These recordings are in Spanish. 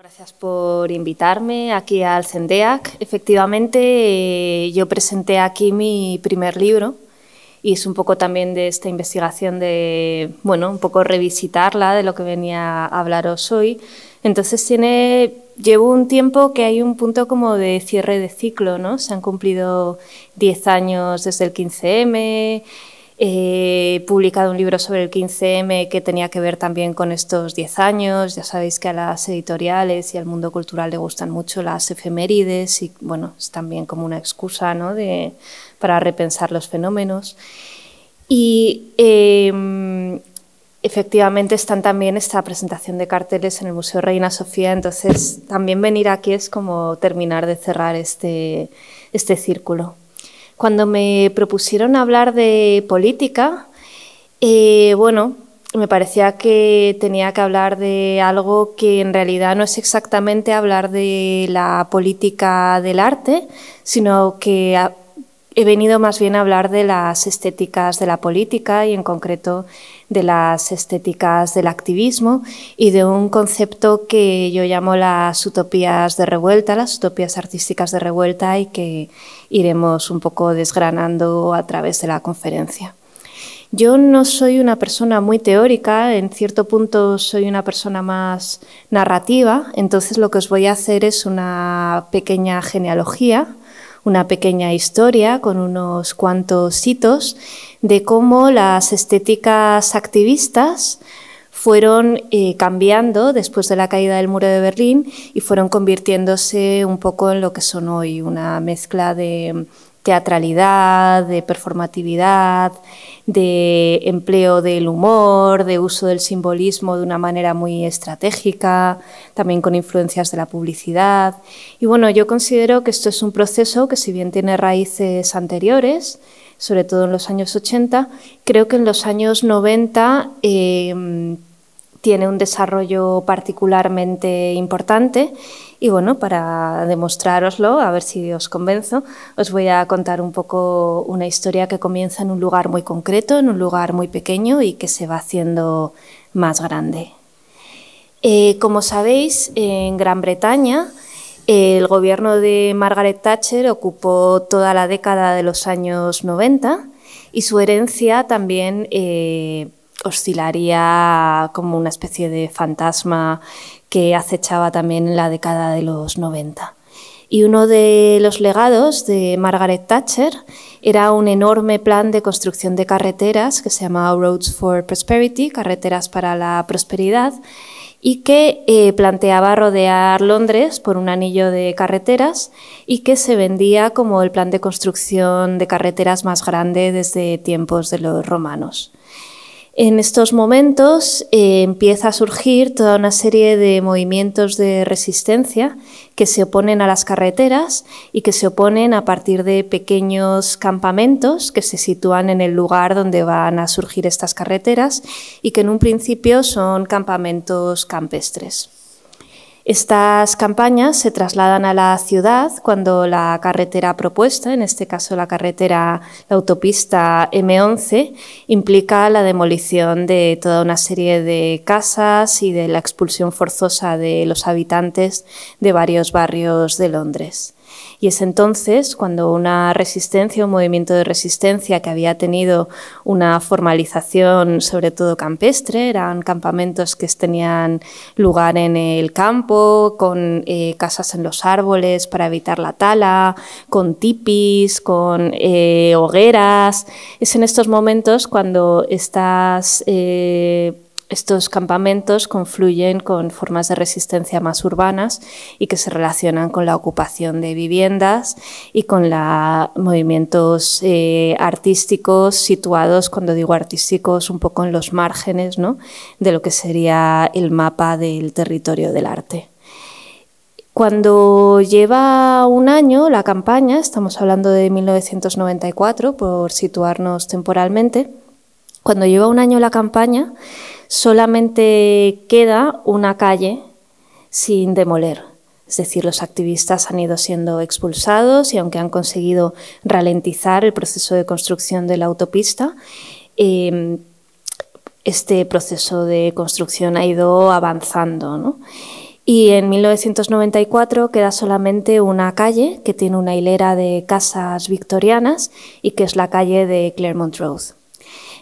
Gracias por invitarme aquí al CENDEAC. Efectivamente, eh, yo presenté aquí mi primer libro y es un poco también de esta investigación de, bueno, un poco revisitarla de lo que venía a hablaros hoy. Entonces tiene, llevo un tiempo que hay un punto como de cierre de ciclo, ¿no? Se han cumplido 10 años desde el 15M, He eh, publicado un libro sobre el 15M que tenía que ver también con estos 10 años. Ya sabéis que a las editoriales y al mundo cultural le gustan mucho las efemérides y bueno, es también como una excusa ¿no? de, para repensar los fenómenos. Y em, efectivamente están también esta presentación de carteles en el Museo Reina Sofía, entonces también venir aquí es como terminar de cerrar este, este círculo. Cuando me propusieron hablar de política, eh, bueno, me parecía que tenía que hablar de algo que en realidad no es exactamente hablar de la política del arte, sino que He venido más bien a hablar de las estéticas de la política y en concreto de las estéticas del activismo y de un concepto que yo llamo las utopías de revuelta, las utopías artísticas de revuelta y que iremos un poco desgranando a través de la conferencia. Yo no soy una persona muy teórica, en cierto punto soy una persona más narrativa, entonces lo que os voy a hacer es una pequeña genealogía una pequeña historia con unos cuantos hitos de cómo las estéticas activistas fueron eh, cambiando después de la caída del muro de Berlín y fueron convirtiéndose un poco en lo que son hoy, una mezcla de teatralidad, de performatividad, de empleo del humor, de uso del simbolismo de una manera muy estratégica, también con influencias de la publicidad. Y bueno, yo considero que esto es un proceso que si bien tiene raíces anteriores, sobre todo en los años 80, creo que en los años 90 eh, tiene un desarrollo particularmente importante y bueno, para demostraroslo, a ver si os convenzo, os voy a contar un poco una historia que comienza en un lugar muy concreto, en un lugar muy pequeño y que se va haciendo más grande. Eh, como sabéis, en Gran Bretaña el gobierno de Margaret Thatcher ocupó toda la década de los años 90 y su herencia también eh, oscilaría como una especie de fantasma que acechaba también en la década de los 90. Y uno de los legados de Margaret Thatcher era un enorme plan de construcción de carreteras que se llamaba Roads for Prosperity, carreteras para la prosperidad, y que eh, planteaba rodear Londres por un anillo de carreteras y que se vendía como el plan de construcción de carreteras más grande desde tiempos de los romanos. En estos momentos eh, empieza a surgir toda una serie de movimientos de resistencia que se oponen a las carreteras y que se oponen a partir de pequeños campamentos que se sitúan en el lugar donde van a surgir estas carreteras y que en un principio son campamentos campestres. Estas campañas se trasladan a la ciudad cuando la carretera propuesta, en este caso la carretera, la autopista M11, implica la demolición de toda una serie de casas y de la expulsión forzosa de los habitantes de varios barrios de Londres. Y es entonces cuando una resistencia, un movimiento de resistencia que había tenido una formalización sobre todo campestre, eran campamentos que tenían lugar en el campo, con eh, casas en los árboles para evitar la tala, con tipis, con eh, hogueras. Es en estos momentos cuando estas... Eh, estos campamentos confluyen con formas de resistencia más urbanas y que se relacionan con la ocupación de viviendas y con la, movimientos eh, artísticos situados, cuando digo artísticos, un poco en los márgenes de lo que sería el mapa del territorio del arte. Cuando lleva un año la campaña, estamos hablando de 1994 por situarnos temporalmente, cuando lleva un año la campaña, solamente queda una calle sin demoler. Es decir, los activistas han ido siendo expulsados y aunque han conseguido ralentizar el proceso de construcción de la autopista, em, este proceso de construcción ha ido avanzando. Y en 1994 queda solamente una calle que tiene una hilera de casas victorianas y que es la calle de Claremont Road.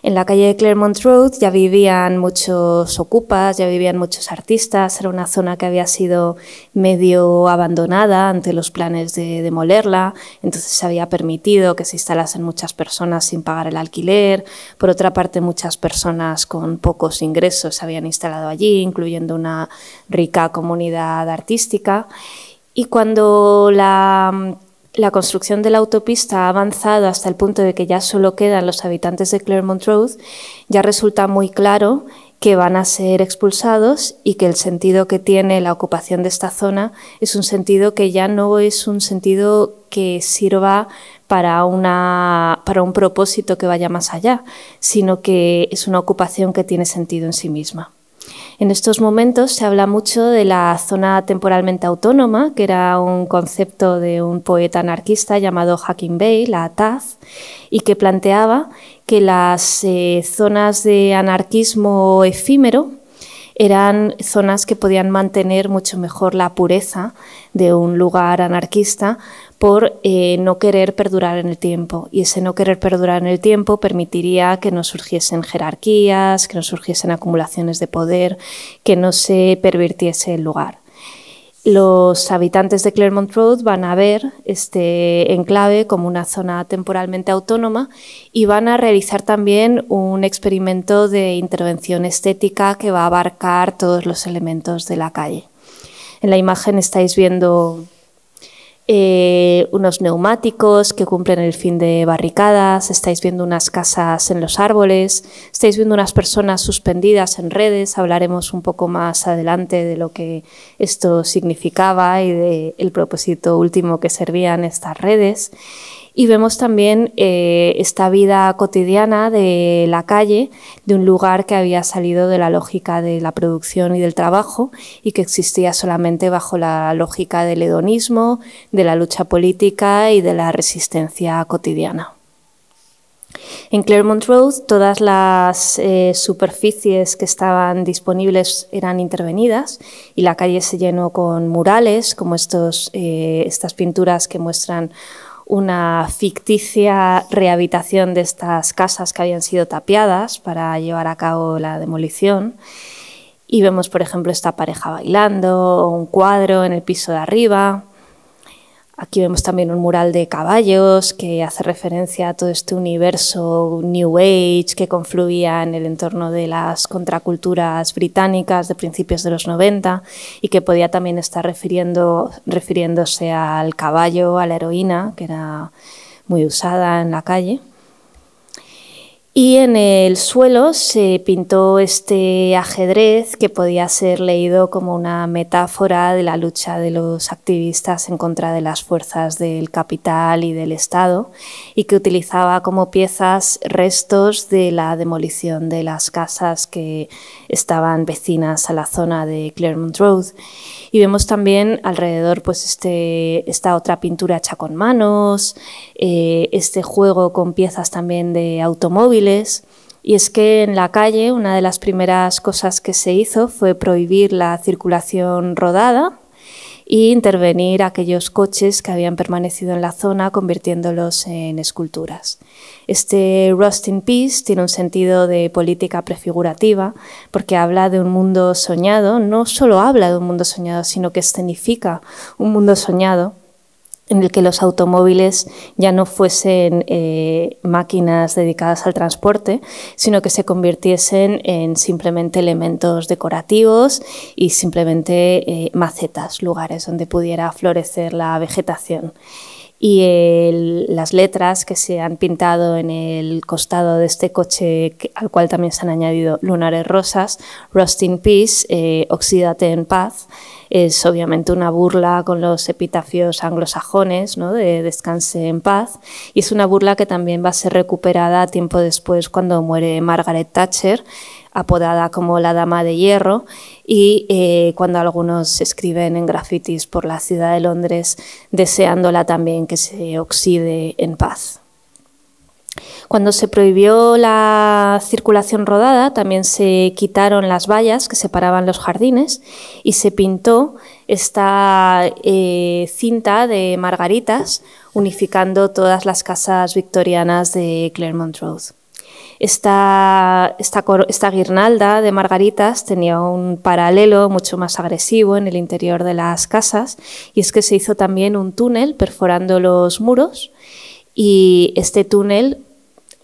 En la calle de Claremont Road ya vivían muchos ocupas, ya vivían muchos artistas, era una zona que había sido medio abandonada ante los planes de demolerla, entonces se había permitido que se instalasen muchas personas sin pagar el alquiler, por otra parte muchas personas con pocos ingresos se habían instalado allí, incluyendo una rica comunidad artística. Y cuando la la construcción de la autopista ha avanzado hasta el punto de que ya solo quedan los habitantes de clermont Road, ya resulta muy claro que van a ser expulsados y que el sentido que tiene la ocupación de esta zona es un sentido que ya no es un sentido que sirva para, una, para un propósito que vaya más allá, sino que es una ocupación que tiene sentido en sí misma. En estos momentos se habla mucho de la zona temporalmente autónoma, que era un concepto de un poeta anarquista llamado Hacking Bay, la TAZ, y que planteaba que las eh, zonas de anarquismo efímero eran zonas que podían mantener mucho mejor la pureza de un lugar anarquista por eh, no querer perdurar en el tiempo. Y ese no querer perdurar en el tiempo permitiría que no surgiesen jerarquías, que no surgiesen acumulaciones de poder, que no se pervirtiese el lugar. Los habitantes de Claremont Road van a ver este enclave como una zona temporalmente autónoma y van a realizar también un experimento de intervención estética que va a abarcar todos los elementos de la calle. En la imagen estáis viendo eh, unos neumáticos que cumplen el fin de barricadas, estáis viendo unas casas en los árboles, estáis viendo unas personas suspendidas en redes, hablaremos un poco más adelante de lo que esto significaba y del el propósito último que servían estas redes. Y vemos también eh, esta vida cotidiana de la calle, de un lugar que había salido de la lógica de la producción y del trabajo y que existía solamente bajo la lógica del hedonismo, de la lucha política y de la resistencia cotidiana. En Claremont Road todas las eh, superficies que estaban disponibles eran intervenidas y la calle se llenó con murales como estos, eh, estas pinturas que muestran una ficticia rehabilitación de estas casas que habían sido tapiadas para llevar a cabo la demolición. Y vemos, por ejemplo, esta pareja bailando un cuadro en el piso de arriba. Aquí vemos también un mural de caballos que hace referencia a todo este universo New Age que confluía en el entorno de las contraculturas británicas de principios de los 90 y que podía también estar refiriéndose al caballo, a la heroína, que era muy usada en la calle. Y en el suelo se pintó este ajedrez que podía ser leído como una metáfora de la lucha de los activistas en contra de las fuerzas del capital y del Estado y que utilizaba como piezas restos de la demolición de las casas que estaban vecinas a la zona de Claremont Road. Y vemos también alrededor pues este, esta otra pintura hecha con manos, eh, este juego con piezas también de automóviles y es que en la calle una de las primeras cosas que se hizo fue prohibir la circulación rodada e intervenir aquellos coches que habían permanecido en la zona convirtiéndolos en esculturas. Este Rust in Peace tiene un sentido de política prefigurativa porque habla de un mundo soñado, no solo habla de un mundo soñado, sino que escenifica un mundo soñado en el que los automóviles ya no fuesen eh, máquinas dedicadas al transporte, sino que se convirtiesen en simplemente elementos decorativos y simplemente eh, macetas, lugares donde pudiera florecer la vegetación. Y las letras que se han pintado en el costado de este coche, al cual también se han añadido lunares rosas, Rust in Peace, eh, Oxídate en Paz, es obviamente una burla con los epitafios anglosajones, ¿no? de descanse en paz, y es una burla que también va a ser recuperada tiempo después cuando muere Margaret Thatcher, apodada como la Dama de Hierro, y eh, cuando algunos escriben en grafitis por la ciudad de Londres deseándola también que se oxide en paz. Cuando se prohibió la circulación rodada, también se quitaron las vallas que separaban los jardines y se pintó esta eh, cinta de margaritas unificando todas las casas victorianas de Claremont Road. esta, guirnalda de margaritas tenía un paralelo mucho más agresivo en el interior de las casas y es que se hizo también un túnel perforando los muros y este túnel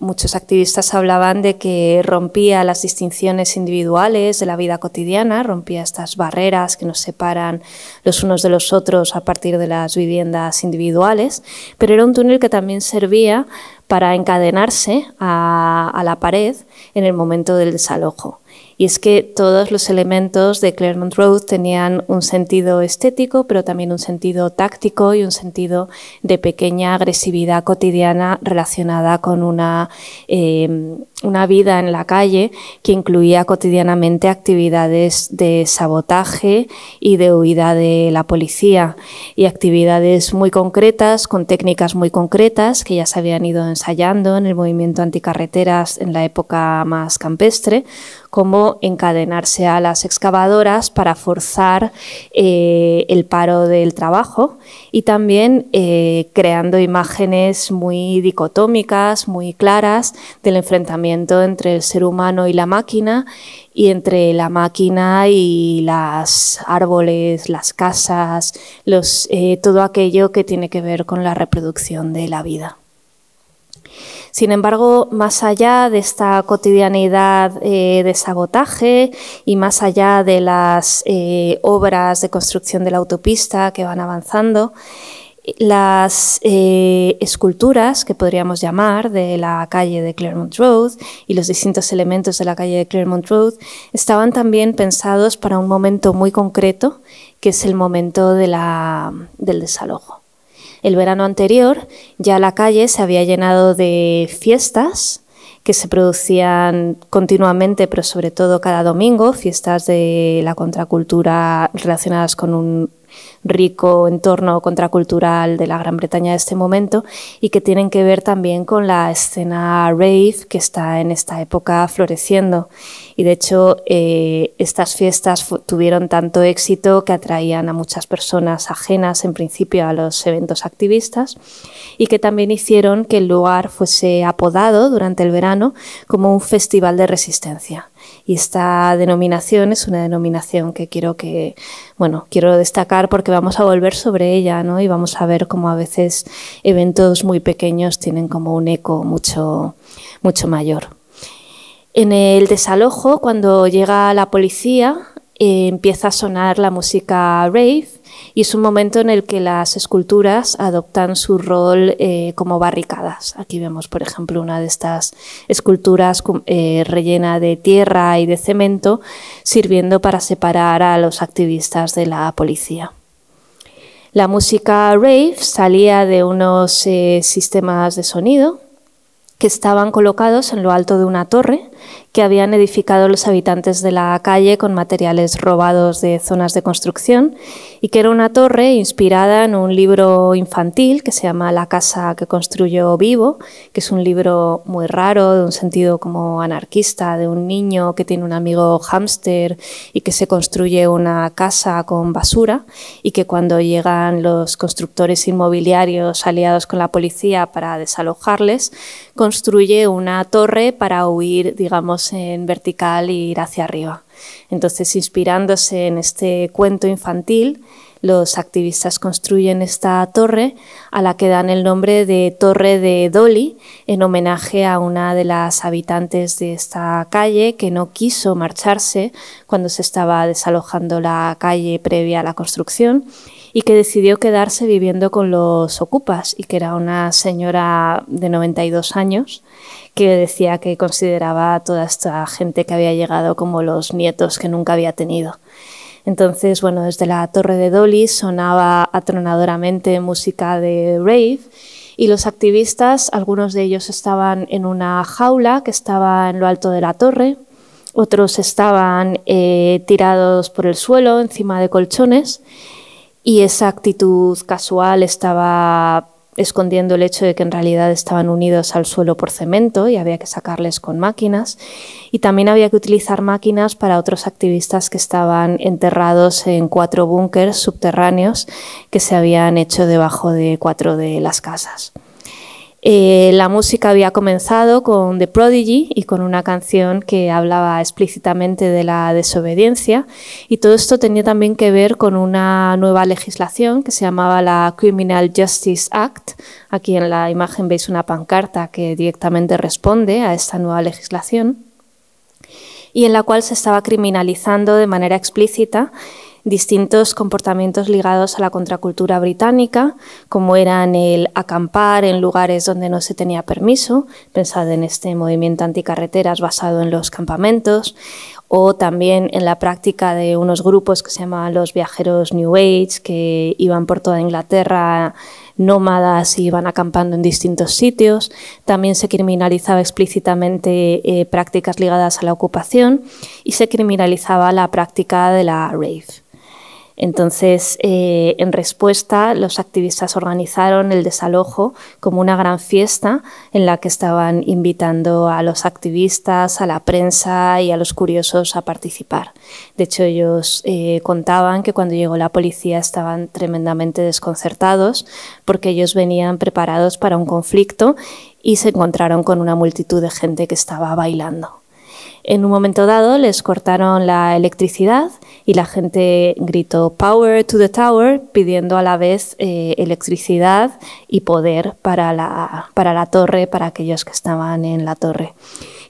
muchos activistas hablaban de que rompía las distinciones individuales de la vida cotidiana, rompía estas barreras que nos separan los unos de los otros a partir de las viviendas individuales, pero era un túnel que también servía para encadenarse a, la pared en el momento del desalojo. Y es que todos los elementos de Claremont Road tenían un sentido estético, pero también un sentido táctico y un sentido de pequeña agresividad cotidiana relacionada con una, em, una vida en la calle que incluía cotidianamente actividades de sabotaje y de huida de la policía y actividades muy concretas, con técnicas muy concretas que ya se habían ido ensayando en el movimiento anticarreteras en la época más campestre, como encadenarse a las excavadoras para forzar eh, el paro del trabajo y también eh, creando imágenes muy dicotómicas, muy claras del enfrentamiento entre el ser humano y la máquina y entre la máquina y las árboles, las casas, los, eh, todo aquello que tiene que ver con la reproducción de la vida. Sin embargo, más allá de esta cotidianidad eh, de sabotaje y más allá de las eh, obras de construcción de la autopista que van avanzando, las eh, esculturas que podríamos llamar de la calle de Claremont Road y los distintos elementos de la calle de Claremont Road estaban también pensados para un momento muy concreto, que es el momento del desalojo. El verano anterior ya la calle se había llenado de fiestas que se producían continuamente, pero sobre todo cada domingo, fiestas de la contracultura relacionadas con un rico entorno contracultural de la Gran Bretaña de este momento y que tienen que ver también con la escena rave que está en esta época floreciendo. Y de hecho, eh, estas fiestas tuvieron tanto éxito que atraían a muchas personas ajenas en principio a los eventos activistas y que también hicieron que el lugar fuese apodado durante el verano como un festival de resistencia. Y esta denominación es una denominación que quiero que, bueno, quiero destacar porque vamos a volver sobre ella, ¿no? Y vamos a ver cómo a veces eventos muy pequeños tienen como un eco mucho, mucho mayor. En el desalojo, cuando llega la policía, eh, empieza a sonar la música rave y es un momento en el que las esculturas adoptan su rol eh, como barricadas. Aquí vemos, por ejemplo, una de estas esculturas eh, rellena de tierra y de cemento, sirviendo para separar a los activistas de la policía. La música rave salía de unos eh, sistemas de sonido que estaban colocados en lo alto de una torre que habían edificado los habitantes de la calle con materiales robados de zonas de construcción y que era una torre inspirada en un libro infantil que se llama La casa que construyó vivo, que es un libro muy raro, de un sentido como anarquista, de un niño que tiene un amigo hámster y que se construye una casa con basura y que cuando llegan los constructores inmobiliarios aliados con la policía para desalojarles, construye una torre para huir, digamos, ...vamos en vertical e ir hacia arriba. Entonces, inspirándose en este cuento infantil, los activistas construyen esta torre a la que dan el nombre de Torre de Dolly en homenaje a una de las habitantes de esta calle que no quiso marcharse cuando se estaba desalojando la calle previa a la construcción y que decidió quedarse viviendo con los ocupas y que era una señora de 92 años que decía que consideraba a toda esta gente que había llegado como los nietos que nunca había tenido. Entonces, bueno, desde la torre de Dolly sonaba atronadoramente música de rave y los activistas, algunos de ellos estaban en una jaula que estaba en lo alto de la torre, otros estaban eh, tirados por el suelo encima de colchones y esa actitud casual estaba escondiendo el hecho de que en realidad estaban unidos al suelo por cemento y había que sacarles con máquinas. Y también había que utilizar máquinas para otros activistas que estaban enterrados en cuatro búnkers subterráneos que se habían hecho debajo de cuatro de las casas. Eh, la música había comenzado con The Prodigy y con una canción que hablaba explícitamente de la desobediencia y todo esto tenía también que ver con una nueva legislación que se llamaba la Criminal Justice Act. Aquí en la imagen veis una pancarta que directamente responde a esta nueva legislación y en la cual se estaba criminalizando de manera explícita distintos comportamientos ligados a la contracultura británica, como eran el acampar en lugares donde no se tenía permiso, pensad en este movimiento anticarreteras basado en los campamentos, o también en la práctica de unos grupos que se llamaban los viajeros New Age, que iban por toda Inglaterra nómadas y iban acampando en distintos sitios. También se criminalizaba explícitamente eh, prácticas ligadas a la ocupación y se criminalizaba la práctica de la rave. Entonces, eh, en respuesta, los activistas organizaron el desalojo como una gran fiesta en la que estaban invitando a los activistas, a la prensa y a los curiosos a participar. De hecho, ellos eh, contaban que cuando llegó la policía estaban tremendamente desconcertados porque ellos venían preparados para un conflicto y se encontraron con una multitud de gente que estaba bailando. En un momento dado les cortaron la electricidad y la gente gritó Power to the Tower, pidiendo a la vez eh, electricidad y poder para la, para la torre, para aquellos que estaban en la torre.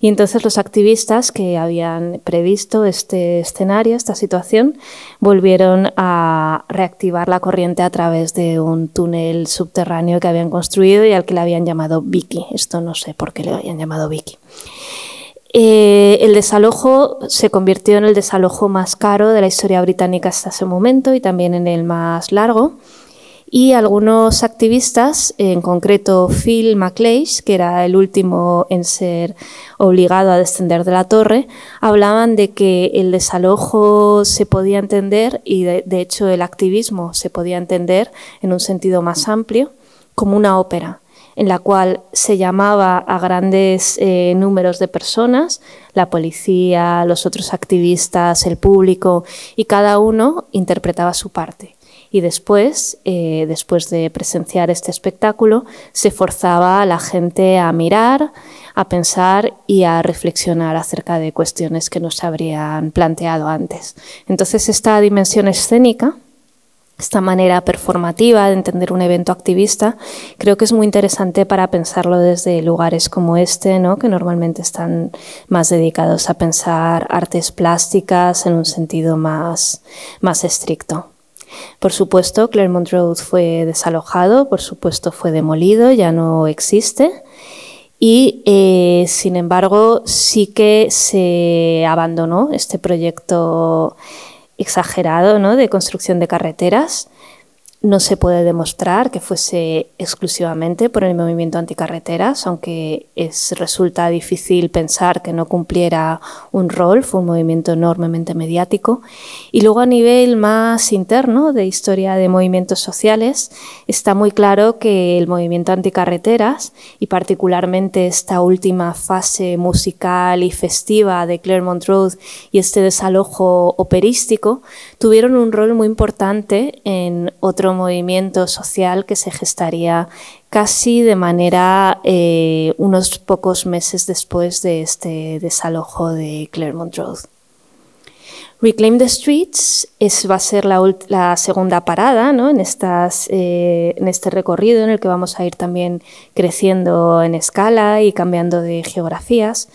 Y entonces los activistas que habían previsto este escenario, esta situación, volvieron a reactivar la corriente a través de un túnel subterráneo que habían construido y al que le habían llamado Vicky. Esto no sé por qué le habían llamado Vicky. Eh, el desalojo se convirtió en el desalojo más caro de la historia británica hasta ese momento y también en el más largo. Y algunos activistas, en concreto Phil MacLeish, que era el último en ser obligado a descender de la torre, hablaban de que el desalojo se podía entender y de hecho el activismo se podía entender en un sentido más amplio como una ópera en la cual se llamaba a grandes eh, números de personas, la policía, los otros activistas, el público, y cada uno interpretaba su parte. Y después, eh, después de presenciar este espectáculo, se forzaba a la gente a mirar, a pensar y a reflexionar acerca de cuestiones que no se habrían planteado antes. Entonces, esta dimensión escénica esta manera performativa de entender un evento activista, creo que es muy interesante para pensarlo desde lugares como este, ¿no? que normalmente están más dedicados a pensar artes plásticas en un sentido más, más estricto. Por supuesto, Claremont Road fue desalojado, por supuesto fue demolido, ya no existe. Y eh, sin embargo, sí que se abandonó este proyecto exagerado ¿no? de construcción de carreteras no se puede demostrar que fuese exclusivamente por el movimiento anticarreteras, aunque es, resulta difícil pensar que no cumpliera un rol, fue un movimiento enormemente mediático. Y luego a nivel más interno de historia de movimientos sociales, está muy claro que el movimiento anticarreteras, y particularmente esta última fase musical y festiva de Claremont Road y este desalojo operístico, tuvieron un rol muy importante en otro movimiento social que se gestaría casi de manera eh, unos pocos meses después de este desalojo de clermont Road. Reclaim the Streets es, va a ser la, segunda parada ¿no? en, eh, en este recorrido en el que vamos a ir también creciendo en escala y cambiando de geografías.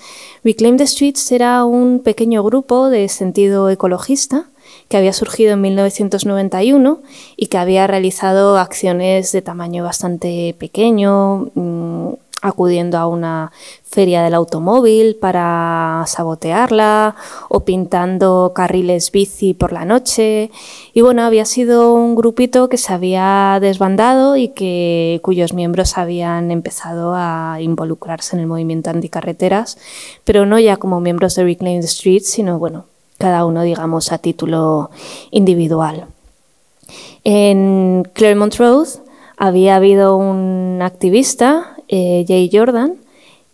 Reclaim the Streets era un pequeño grupo de sentido ecologista que había surgido en 1991 y que había realizado acciones de tamaño bastante pequeño, mm, acudiendo a una feria del automóvil para sabotearla o pintando carriles bici por la noche. Y bueno, había sido un grupito que se había desbandado y que cuyos miembros habían empezado a involucrarse en el movimiento anticarreteras, pero no ya como miembros de Reclaim the Street, sino bueno, cada uno, digamos, a título individual. En Claremont Road había habido un activista, eh, Jay Jordan,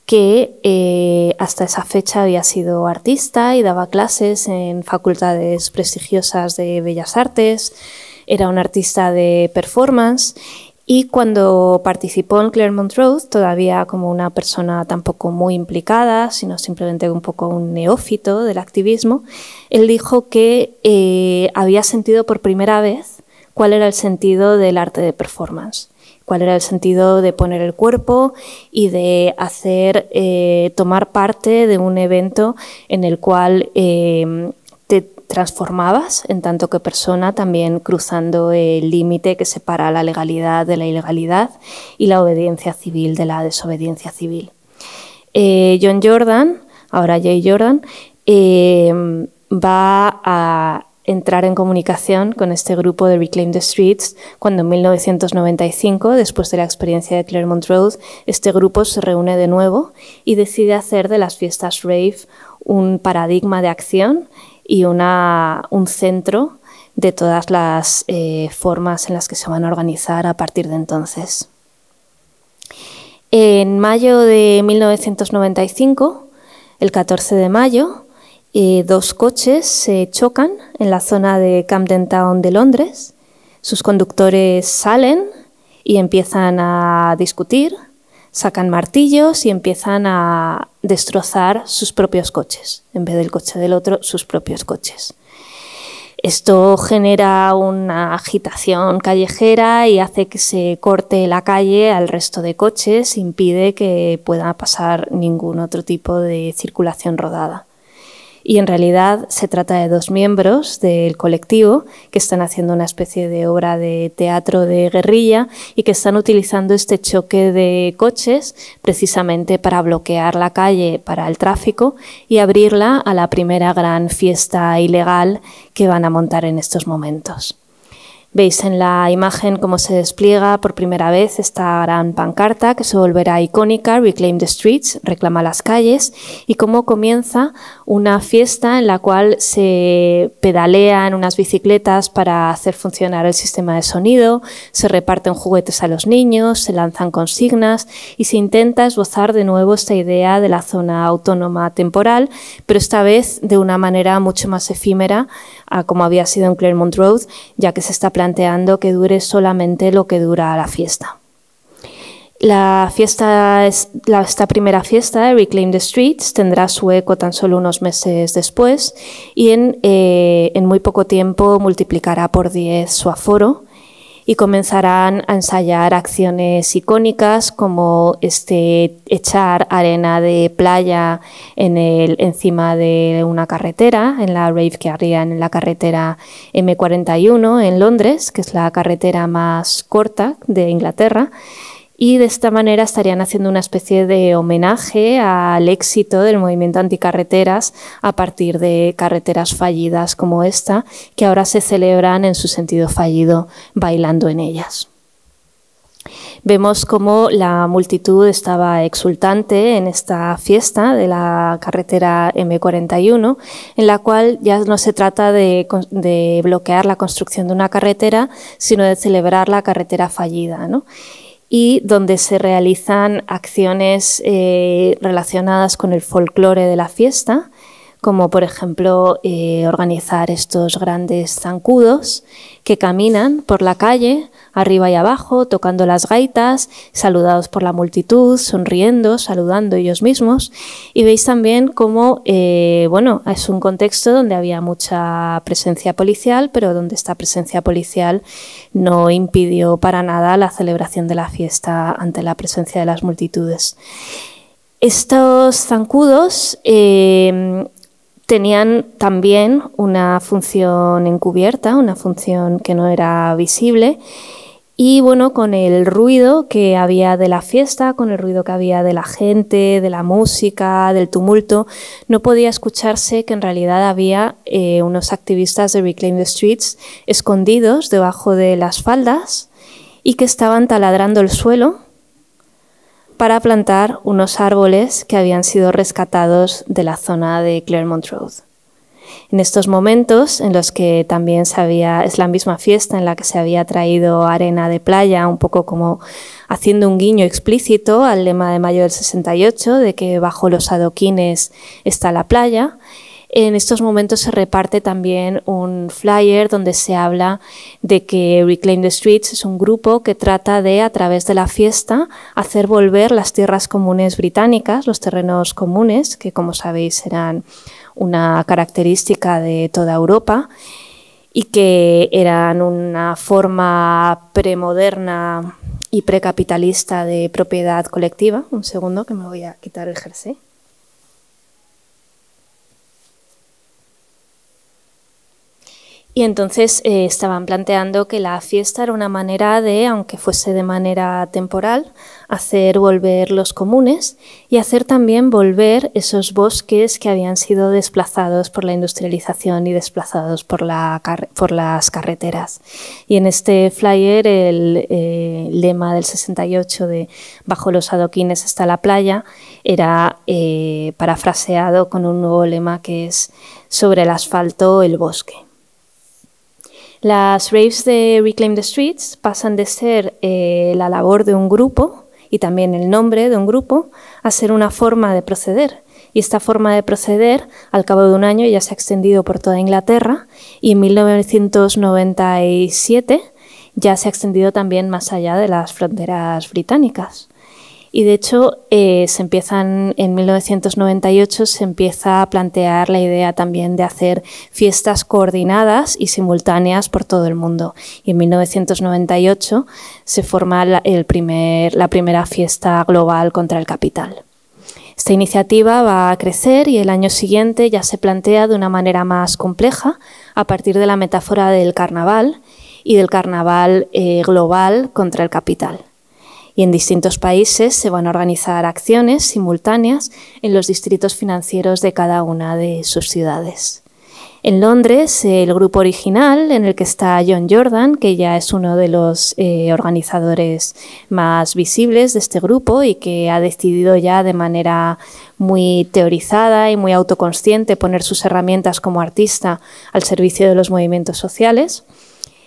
que eh, hasta esa fecha había sido artista y daba clases en facultades prestigiosas de bellas artes, era un artista de performance y cuando participó en Claremont Rose, todavía como una persona tampoco muy implicada, sino simplemente un poco un neófito del activismo, él dijo que eh, había sentido por primera vez cuál era el sentido del arte de performance, cuál era el sentido de poner el cuerpo y de hacer eh, tomar parte de un evento en el cual eh, transformabas en tanto que persona, también cruzando el límite que separa la legalidad de la ilegalidad y la obediencia civil de la desobediencia civil. Eh, John Jordan, ahora Jay Jordan, eh, va a entrar en comunicación con este grupo de Reclaim the Streets cuando en 1995, después de la experiencia de Claremont Road, este grupo se reúne de nuevo y decide hacer de las fiestas rave un paradigma de acción y una, un centro de todas las eh, formas en las que se van a organizar a partir de entonces. En mayo de 1995, el 14 de mayo, eh, dos coches se chocan en la zona de Camden Town de Londres. Sus conductores salen y empiezan a discutir sacan martillos y empiezan a destrozar sus propios coches, en vez del coche del otro, sus propios coches. Esto genera una agitación callejera y hace que se corte la calle al resto de coches, impide que pueda pasar ningún otro tipo de circulación rodada y en realidad se trata de dos miembros del colectivo que están haciendo una especie de obra de teatro de guerrilla y que están utilizando este choque de coches precisamente para bloquear la calle para el tráfico y abrirla a la primera gran fiesta ilegal que van a montar en estos momentos. Veis en la imagen cómo se despliega por primera vez esta gran pancarta que se volverá icónica, Reclaim the Streets, reclama las calles, y cómo comienza una fiesta en la cual se pedalean unas bicicletas para hacer funcionar el sistema de sonido, se reparten juguetes a los niños, se lanzan consignas y se intenta esbozar de nuevo esta idea de la zona autónoma temporal, pero esta vez de una manera mucho más efímera a como había sido en Claremont Road, ya que se está planteando planteando que dure solamente lo que dura la fiesta. La fiesta, esta primera fiesta, Reclaim the Streets, tendrá su eco tan solo unos meses después y en, eh, en muy poco tiempo multiplicará por 10 su aforo y comenzarán a ensayar acciones icónicas como este echar arena de playa en el, encima de una carretera, en la rave que harían en la carretera M41 en Londres, que es la carretera más corta de Inglaterra y de esta manera estarían haciendo una especie de homenaje al éxito del movimiento anticarreteras a partir de carreteras fallidas como esta, que ahora se celebran en su sentido fallido bailando en ellas. Vemos cómo la multitud estaba exultante en esta fiesta de la carretera M41, en la cual ya no se trata de, de bloquear la construcción de una carretera, sino de celebrar la carretera fallida. ¿no? y donde se realizan acciones eh, relacionadas con el folclore de la fiesta como por ejemplo eh, organizar estos grandes zancudos que caminan por la calle, arriba y abajo, tocando las gaitas, saludados por la multitud, sonriendo, saludando ellos mismos. Y veis también cómo, eh, bueno, es un contexto donde había mucha presencia policial, pero donde esta presencia policial no impidió para nada la celebración de la fiesta ante la presencia de las multitudes. Estos zancudos eh, tenían también una función encubierta, una función que no era visible. Y bueno, con el ruido que había de la fiesta, con el ruido que había de la gente, de la música, del tumulto, no podía escucharse que en realidad había eh, unos activistas de Reclaim the Streets escondidos debajo de las faldas y que estaban taladrando el suelo para plantar unos árboles que habían sido rescatados de la zona de Clermont Road. En estos momentos, en los que también se es la misma fiesta en la que se había traído arena de playa, un poco como haciendo un guiño explícito al lema de mayo del 68 de que bajo los adoquines está la playa, en estos momentos se reparte también un flyer donde se habla de que Reclaim the Streets es un grupo que trata de, a través de la fiesta, hacer volver las tierras comunes británicas, los terrenos comunes, que como sabéis eran una característica de toda Europa y que eran una forma premoderna y precapitalista de propiedad colectiva. Un segundo que me voy a quitar el jersey. Y entonces eh, estaban planteando que la fiesta era una manera de, aunque fuese de manera temporal, hacer volver los comunes y hacer también volver esos bosques que habían sido desplazados por la industrialización y desplazados por, la por las carreteras. Y en este flyer el eh, lema del 68 de Bajo los adoquines está la playa era eh, parafraseado con un nuevo lema que es Sobre el asfalto el bosque. Las raves de Reclaim the Streets pasan de ser eh, la labor de un grupo y también el nombre de un grupo a ser una forma de proceder. Y esta forma de proceder, al cabo de un año, ya se ha extendido por toda Inglaterra y en 1997 ya se ha extendido también más allá de las fronteras británicas. Y de hecho, eh, se empiezan en 1998 se empieza a plantear la idea también de hacer fiestas coordinadas y simultáneas por todo el mundo. Y en 1998 se forma la, la primera fiesta global contra el capital. Esta iniciativa va a crecer y el año siguiente ya se plantea de una manera más compleja a partir de la metáfora del carnaval y del carnaval eh, global contra el capital y en distintos países se van a organizar acciones simultáneas en los distritos financieros de cada una de sus ciudades. En Londres, el grupo original, en el que está John Jordan, que ya es uno de los eh, organizadores más visibles de este grupo y que ha decidido ya de manera muy teorizada y muy autoconsciente poner sus herramientas como artista al servicio de los movimientos sociales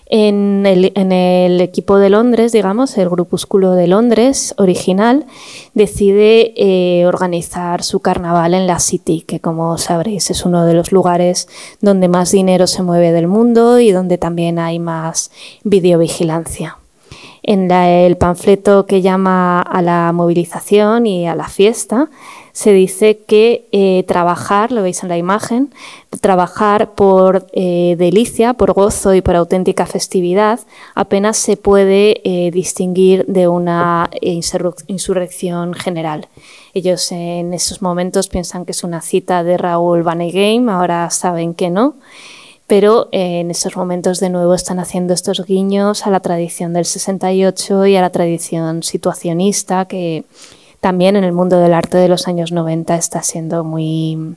en el, equipo de Londres, digamos, el Grupúsculo de Londres original, decide eh, organizar su carnaval en la City, que como sabréis es uno de los lugares donde más dinero se mueve del mundo y donde también hay más videovigilancia. En el panfleto que llama a la movilización y a la fiesta, se dice que eh, trabajar, lo veis en la imagen, trabajar por eh, delicia, por gozo y por auténtica festividad apenas se puede eh, distinguir de una insurrección general. Ellos en esos momentos piensan que es una cita de Raúl Vanegame, ahora saben que no pero en esos momentos de nuevo están haciendo estos guiños a la tradición del 68 y a la tradición situacionista que también en el mundo del arte de los años 90 está siendo muy,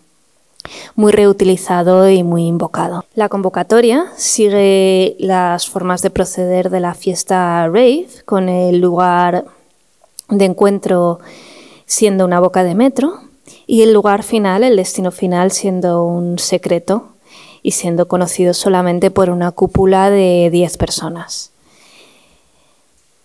muy reutilizado y muy invocado. La convocatoria sigue las formas de proceder de la fiesta rave, con el lugar de encuentro siendo una boca de metro y el lugar final, el destino final, siendo un secreto y siendo conocido solamente por una cúpula de 10 personas.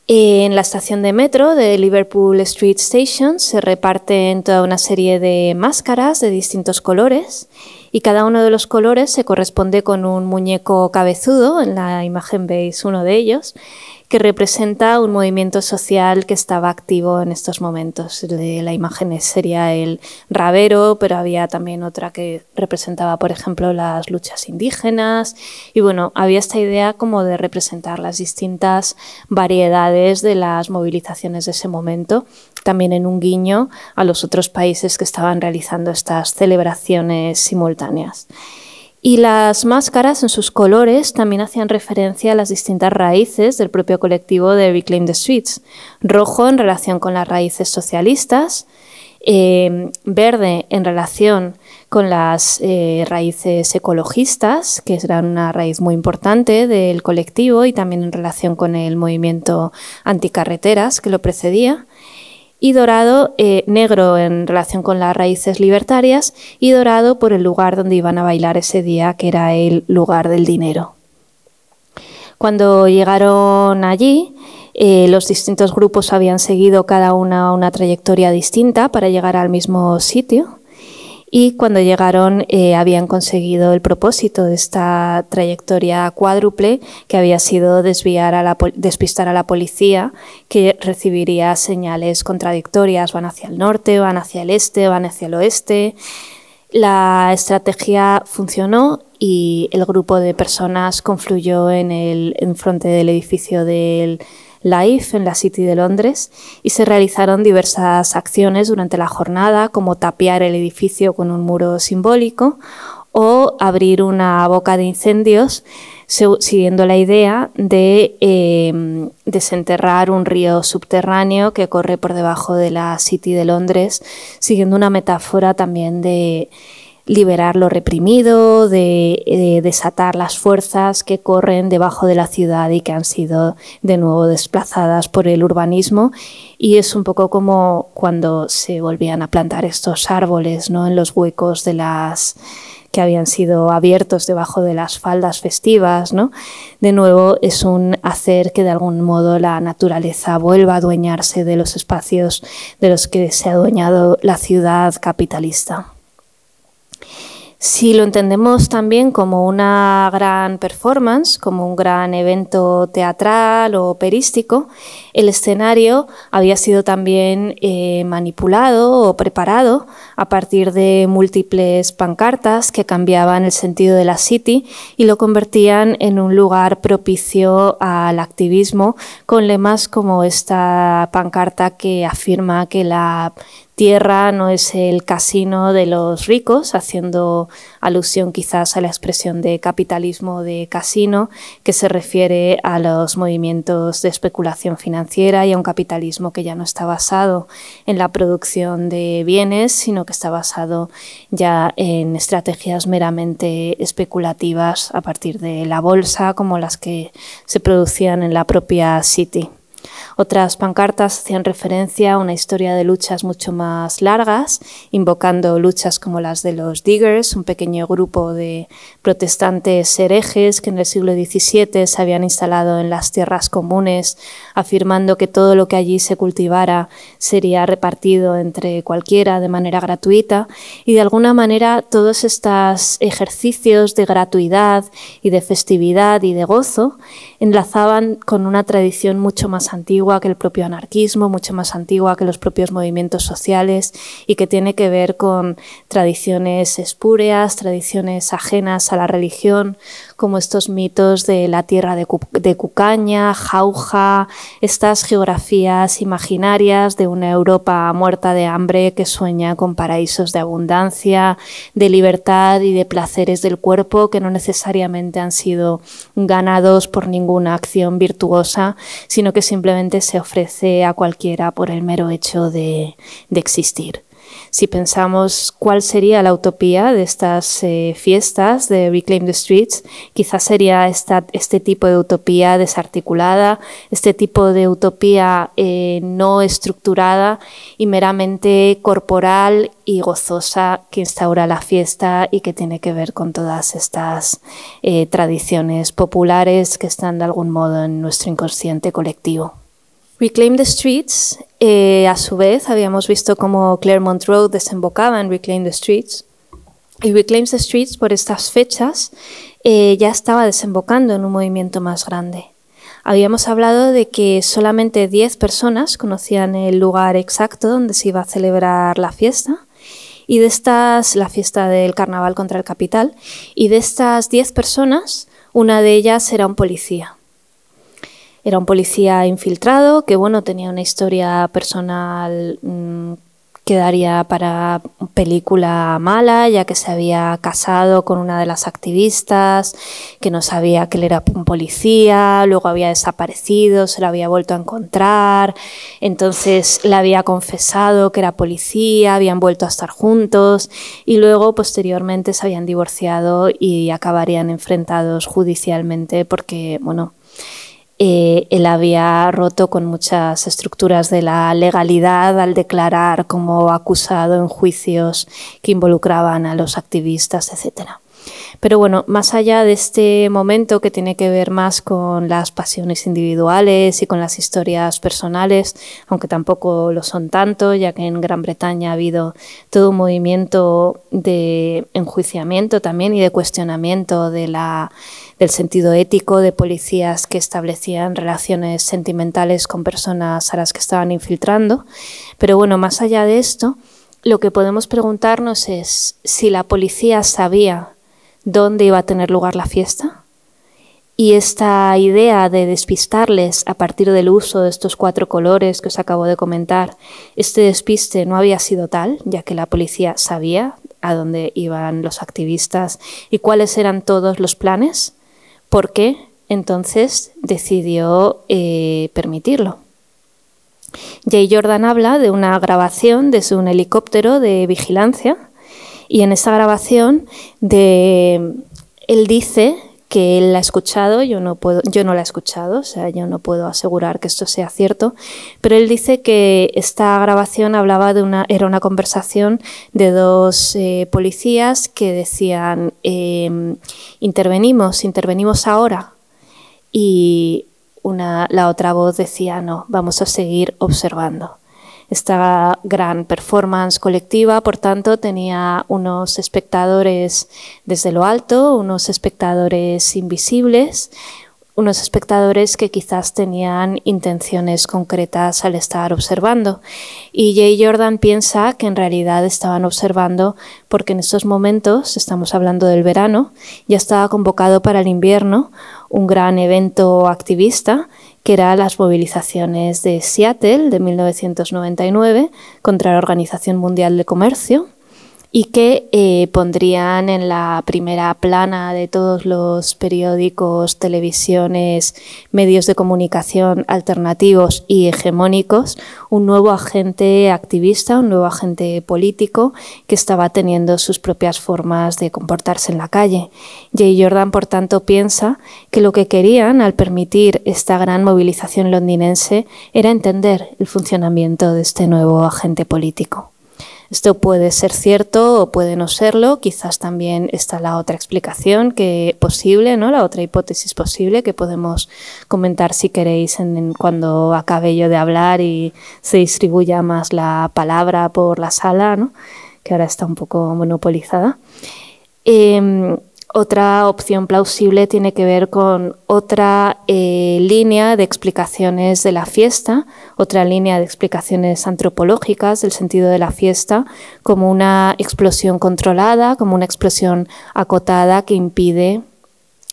En la estación de metro de Liverpool Street Station se reparten toda una serie de máscaras de distintos colores y cada uno de los colores se corresponde con un muñeco cabezudo, en la imagen veis uno de ellos, que representa un movimiento social que estaba activo en estos momentos. La imagen sería el rabero, pero había también otra que representaba, por ejemplo, las luchas indígenas. Y bueno, había esta idea como de representar las distintas variedades de las movilizaciones de ese momento, también en un guiño a los otros países que estaban realizando estas celebraciones simultáneas. Y las máscaras en sus colores también hacían referencia a las distintas raíces del propio colectivo de Reclaim the Streets. Rojo en relación con las raíces socialistas, eh, verde en relación con las eh, raíces ecologistas, que era una raíz muy importante del colectivo y también en relación con el movimiento anticarreteras que lo precedía y dorado eh, negro en relación con las raíces libertarias y dorado por el lugar donde iban a bailar ese día, que era el lugar del dinero. Cuando llegaron allí, eh, los distintos grupos habían seguido cada una una trayectoria distinta para llegar al mismo sitio y cuando llegaron eh, habían conseguido el propósito de esta trayectoria cuádruple que había sido desviar a la, despistar a la policía que recibiría señales contradictorias, van hacia el norte, van hacia el este, van hacia el oeste. La estrategia funcionó y el grupo de personas confluyó en el frente del edificio del Life en la City de Londres y se realizaron diversas acciones durante la jornada, como tapiar el edificio con un muro simbólico o abrir una boca de incendios siguiendo la idea de em, desenterrar un río subterráneo que corre por debajo de la City de Londres, siguiendo una metáfora también de liberar lo reprimido, de, eh, desatar las fuerzas que corren debajo de la ciudad y que han sido de nuevo desplazadas por el urbanismo. Y es un poco como cuando se volvían a plantar estos árboles ¿no? en los huecos de las que habían sido abiertos debajo de las faldas festivas, ¿no? De nuevo es un hacer que de algún modo la naturaleza vuelva a adueñarse de los espacios de los que se ha adueñado la ciudad capitalista. Si lo entendemos también como una gran performance, como un gran evento teatral o operístico, el escenario había sido también eh, manipulado o preparado a partir de múltiples pancartas que cambiaban el sentido de la City y lo convertían en un lugar propicio al activismo con lemas como esta pancarta que afirma que la tierra no es el casino de los ricos, haciendo alusión quizás a la expresión de capitalismo de casino, que se refiere a los movimientos de especulación financiera y a un capitalismo que ya no está basado en la producción de bienes, sino que está basado ya en estrategias meramente especulativas a partir de la bolsa, como las que se producían en la propia City. Otras pancartas hacían referencia a una historia de luchas mucho más largas, invocando luchas como las de los Diggers, un pequeño grupo de protestantes herejes que en el siglo XVII se habían instalado en las tierras comunes, afirmando que todo lo que allí se cultivara sería repartido entre cualquiera de manera gratuita y de alguna manera todos estos ejercicios de gratuidad y de festividad y de gozo enlazaban con una tradición mucho más antigua que el propio anarquismo, mucho más antigua que los propios movimientos sociales y que tiene que ver con tradiciones espúreas, tradiciones ajenas a la religión, como estos mitos de la tierra de, Cucaña, Jauja, estas geografías imaginarias de una Europa muerta de hambre que sueña con paraísos de abundancia, de libertad y de placeres del cuerpo que no necesariamente han sido ganados por ninguna acción virtuosa, sino que simplemente se ofrece a cualquiera por el mero hecho de existir. Si pensamos cuál sería la utopía de estas eh, fiestas de Reclaim the Streets, quizás sería este tipo de utopía desarticulada, este tipo de utopía eh, no estructurada y meramente corporal y gozosa que instaura la fiesta y que tiene que ver con todas estas eh, tradiciones populares que están de algún modo en nuestro inconsciente colectivo. Reclaim the Streets, eh, a su vez, habíamos visto cómo Claremont Road desembocaba en Reclaim the Streets. Y Reclaim the Streets, por estas fechas, eh, ya estaba desembocando en un movimiento más grande. Habíamos hablado de que solamente 10 personas conocían el lugar exacto donde se iba a celebrar la fiesta, y de estas, la fiesta del carnaval contra el capital, y de estas 10 personas, una de ellas era un policía. Era un policía infiltrado que, bueno, tenía una historia personal mm, que daría para película mala, ya que se había casado con una de las activistas, que no sabía que él era un policía, luego había desaparecido, se la había vuelto a encontrar, entonces le había confesado que era policía, habían vuelto a estar juntos y luego posteriormente se habían divorciado y acabarían enfrentados judicialmente porque, bueno, eh, él había roto con muchas estructuras de la legalidad al declarar como acusado en juicios que involucraban a los activistas, etc. Pero bueno, más allá de este momento que tiene que ver más con las pasiones individuales y con las historias personales, aunque tampoco lo son tanto, ya que en Gran Bretaña ha habido todo un movimiento de enjuiciamiento también y de cuestionamiento de la del sentido ético de policías que establecían relaciones sentimentales con personas a las que estaban infiltrando. Pero bueno, más allá de esto, lo que podemos preguntarnos es si la policía sabía dónde iba a tener lugar la fiesta. Y esta idea de despistarles a partir del uso de estos cuatro colores que os acabo de comentar, este despiste no había sido tal, ya que la policía sabía a dónde iban los activistas y cuáles eran todos los planes. ¿Por qué entonces decidió eh, permitirlo. Jay Jordan habla de una grabación de un helicóptero de vigilancia y en esa grabación de, él dice que él la ha escuchado, yo no puedo, yo no la he escuchado, o sea, yo no puedo asegurar que esto sea cierto, pero él dice que esta grabación hablaba de una, era una conversación de dos eh, policías que decían em, intervenimos, intervenimos ahora. Y la otra voz decía no, vamos a seguir observando. Esta gran performance colectiva, por tanto, tenía unos espectadores desde lo alto, unos espectadores invisibles, unos espectadores que quizás tenían intenciones concretas al estar observando. Y Jay Jordan piensa que en realidad estaban observando porque en estos momentos, estamos hablando del verano, ya estaba convocado para el invierno un gran evento activista que era las movilizaciones de Seattle de 1999 contra la Organización Mundial de Comercio, y que eh, pondrían en la primera plana de todos los periódicos, televisiones, medios de comunicación alternativos y hegemónicos, un nuevo agente activista, un nuevo agente político que estaba teniendo sus propias formas de comportarse en la calle. Jay Jordan, por tanto, piensa que lo que querían al permitir esta gran movilización londinense era entender el funcionamiento de este nuevo agente político. Esto puede ser cierto o puede no serlo. Quizás también está la otra explicación que posible, ¿no? La otra hipótesis posible que podemos comentar si queréis en, cuando acabe yo de hablar y se distribuya más la palabra por la sala, Que ahora está un poco monopolizada. Em, otra opción plausible tiene que ver con otra eh, línea de explicaciones de la fiesta, otra línea de explicaciones antropológicas del sentido de la fiesta, como una explosión controlada, como una explosión acotada que impide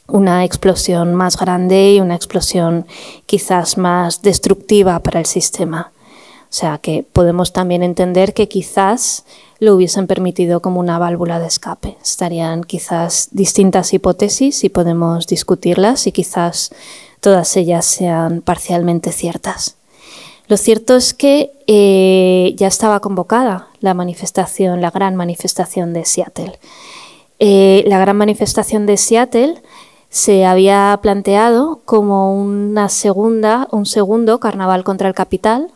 una explosión más grande y una explosión quizás más destructiva para el sistema. O sea que podemos también entender que quizás lo hubiesen permitido como una válvula de escape. Estarían quizás distintas hipótesis y podemos discutirlas y quizás todas ellas sean parcialmente ciertas. Lo cierto es que eh, ya estaba convocada la manifestación, la gran manifestación de Seattle. Eh, la gran manifestación de Seattle se había planteado como una segunda, un segundo carnaval contra el capital,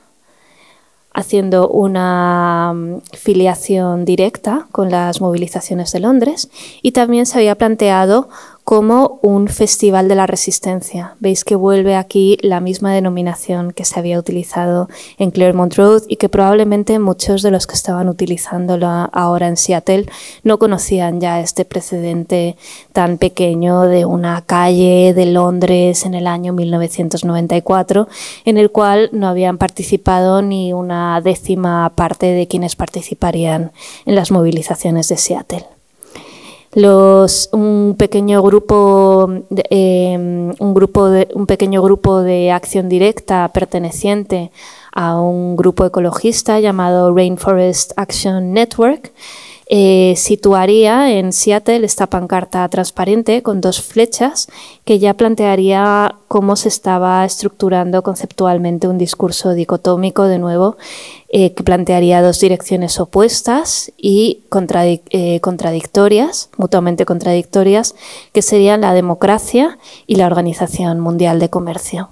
haciendo una mm, filiación directa con las movilizaciones de Londres y también se había planteado como un festival de la resistencia. Veis que vuelve aquí la misma denominación que se había utilizado en Claremont Road y que probablemente muchos de los que estaban utilizándolo ahora en Seattle no conocían ya este precedente tan pequeño de una calle de Londres en el año 1994 en el cual no habían participado ni una décima parte de quienes participarían en las movilizaciones de Seattle un pequeño grupo, em, un, grupo un pequeño grupo de acción directa perteneciente a un grupo ecologista llamado Rainforest Action Network eh, situaría en Seattle esta pancarta transparente con dos flechas que ya plantearía cómo se estaba estructurando conceptualmente un discurso dicotómico de nuevo eh, que plantearía dos direcciones opuestas y eh, contradictorias, mutuamente contradictorias, que serían la democracia y la Organización Mundial de Comercio.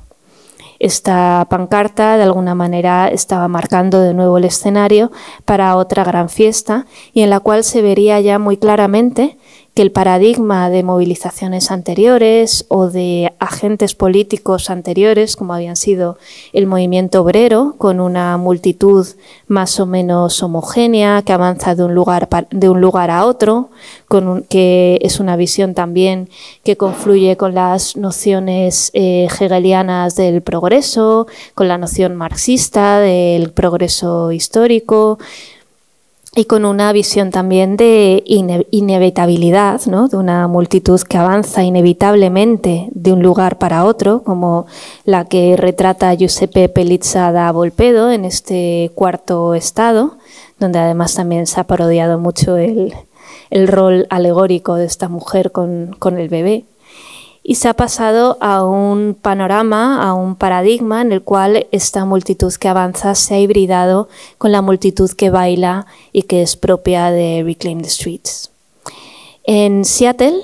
Esta pancarta de alguna manera estaba marcando de nuevo el escenario para otra gran fiesta y en la cual se vería ya muy claramente que el paradigma de movilizaciones anteriores o de agentes políticos anteriores, como habían sido el movimiento obrero, con una multitud más o menos homogénea que avanza de un lugar, de un lugar a otro, con que es una visión también que confluye con las nociones eh, hegelianas del progreso, con la noción marxista del progreso histórico y con una visión también de inevitabilidad, de una multitud que avanza inevitablemente de un lugar para otro, como la que retrata Giuseppe Pelizza da Volpedo en este cuarto estado, donde además también se ha parodiado mucho el, rol alegórico de esta mujer con el bebé y se ha pasado a un panorama, a un paradigma en el cual esta multitud que avanza se ha hibridado con la multitud que baila y que es propia de Reclaim the Streets. En Seattle,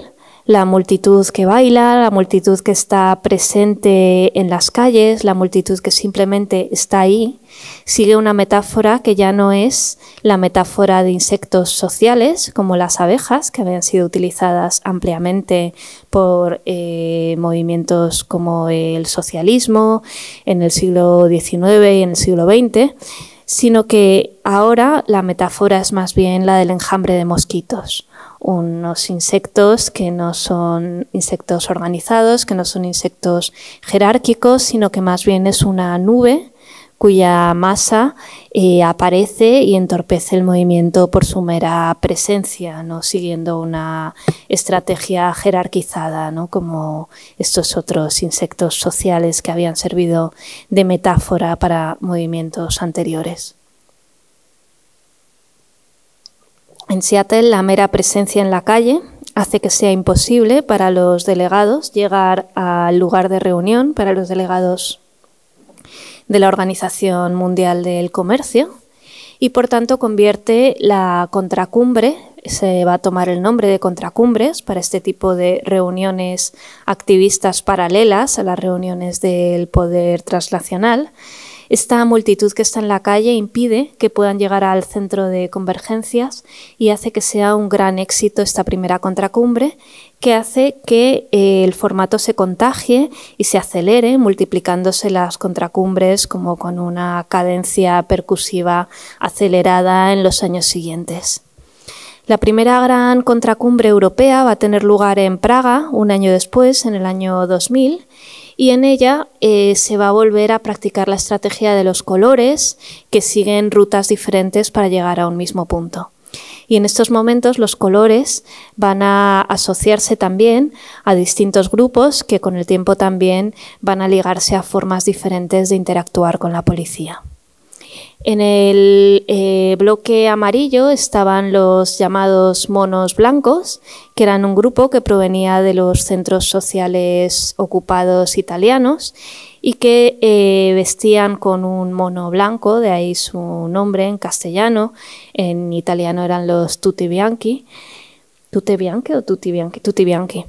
la multitud que baila, la multitud que está presente en las calles, la multitud que simplemente está ahí, sigue una metáfora que ya no es la metáfora de insectos sociales, como las abejas, que habían sido utilizadas ampliamente por eh, movimientos como el socialismo en el siglo XIX y en el siglo XX, sino que ahora la metáfora es más bien la del enjambre de mosquitos unos insectos que no son insectos organizados, que no son insectos jerárquicos, sino que más bien es una nube cuya masa eh, aparece y entorpece el movimiento por su mera presencia, no siguiendo una estrategia jerarquizada, ¿no? como estos otros insectos sociales que habían servido de metáfora para movimientos anteriores. En Seattle, la mera presencia en la calle hace que sea imposible para los delegados llegar al lugar de reunión, para los delegados de la Organización Mundial del Comercio, y por tanto convierte la contracumbre, se va a tomar el nombre de contracumbres para este tipo de reuniones activistas paralelas a las reuniones del poder transnacional, esta multitud que está en la calle impide que puedan llegar al centro de convergencias y hace que sea un gran éxito esta primera contracumbre, que hace que eh, el formato se contagie y se acelere, multiplicándose las contracumbres como con una cadencia percusiva acelerada en los años siguientes. La primera gran contracumbre europea va a tener lugar en Praga un año después, en el año 2000, y en ella eh, se va a volver a practicar la estrategia de los colores que siguen rutas diferentes para llegar a un mismo punto. Y en estos momentos los colores van a asociarse también a distintos grupos que con el tiempo también van a ligarse a formas diferentes de interactuar con la policía. En el eh, bloque amarillo estaban los llamados monos blancos, que eran un grupo que provenía de los centros sociales ocupados italianos y que eh, vestían con un mono blanco, de ahí su nombre en castellano, en italiano eran los tutti bianchi, tutti bianchi o tutti bianchi, tutti bianchi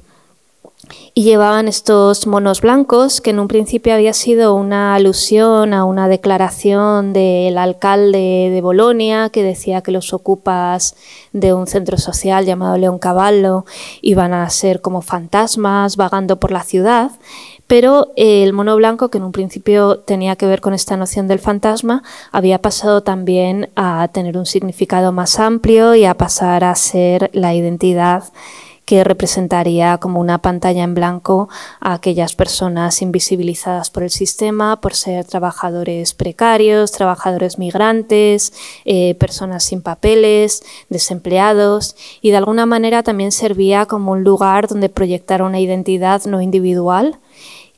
y llevaban estos monos blancos, que en un principio había sido una alusión a una declaración del alcalde de Bolonia que decía que los ocupas de un centro social llamado León Caballo iban a ser como fantasmas vagando por la ciudad, pero el mono blanco, que en un principio tenía que ver con esta noción del fantasma, había pasado también a tener un significado más amplio y a pasar a ser la identidad que representaría como una pantalla en blanco a aquellas personas invisibilizadas por el sistema por ser trabajadores precarios, trabajadores migrantes, eh, personas sin papeles, desempleados y de alguna manera también servía como un lugar donde proyectar una identidad no individual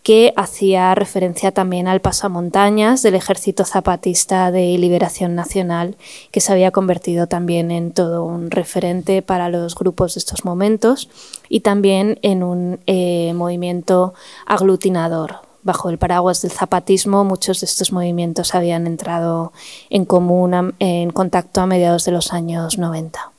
que hacía referencia también al pasamontañas del Ejército Zapatista de Liberación Nacional, que se había convertido también en todo un referente para los grupos de estos momentos y también en un eh, movimiento aglutinador. Bajo el paraguas del zapatismo, muchos de estos movimientos habían entrado en común, en contacto a mediados de los años 90.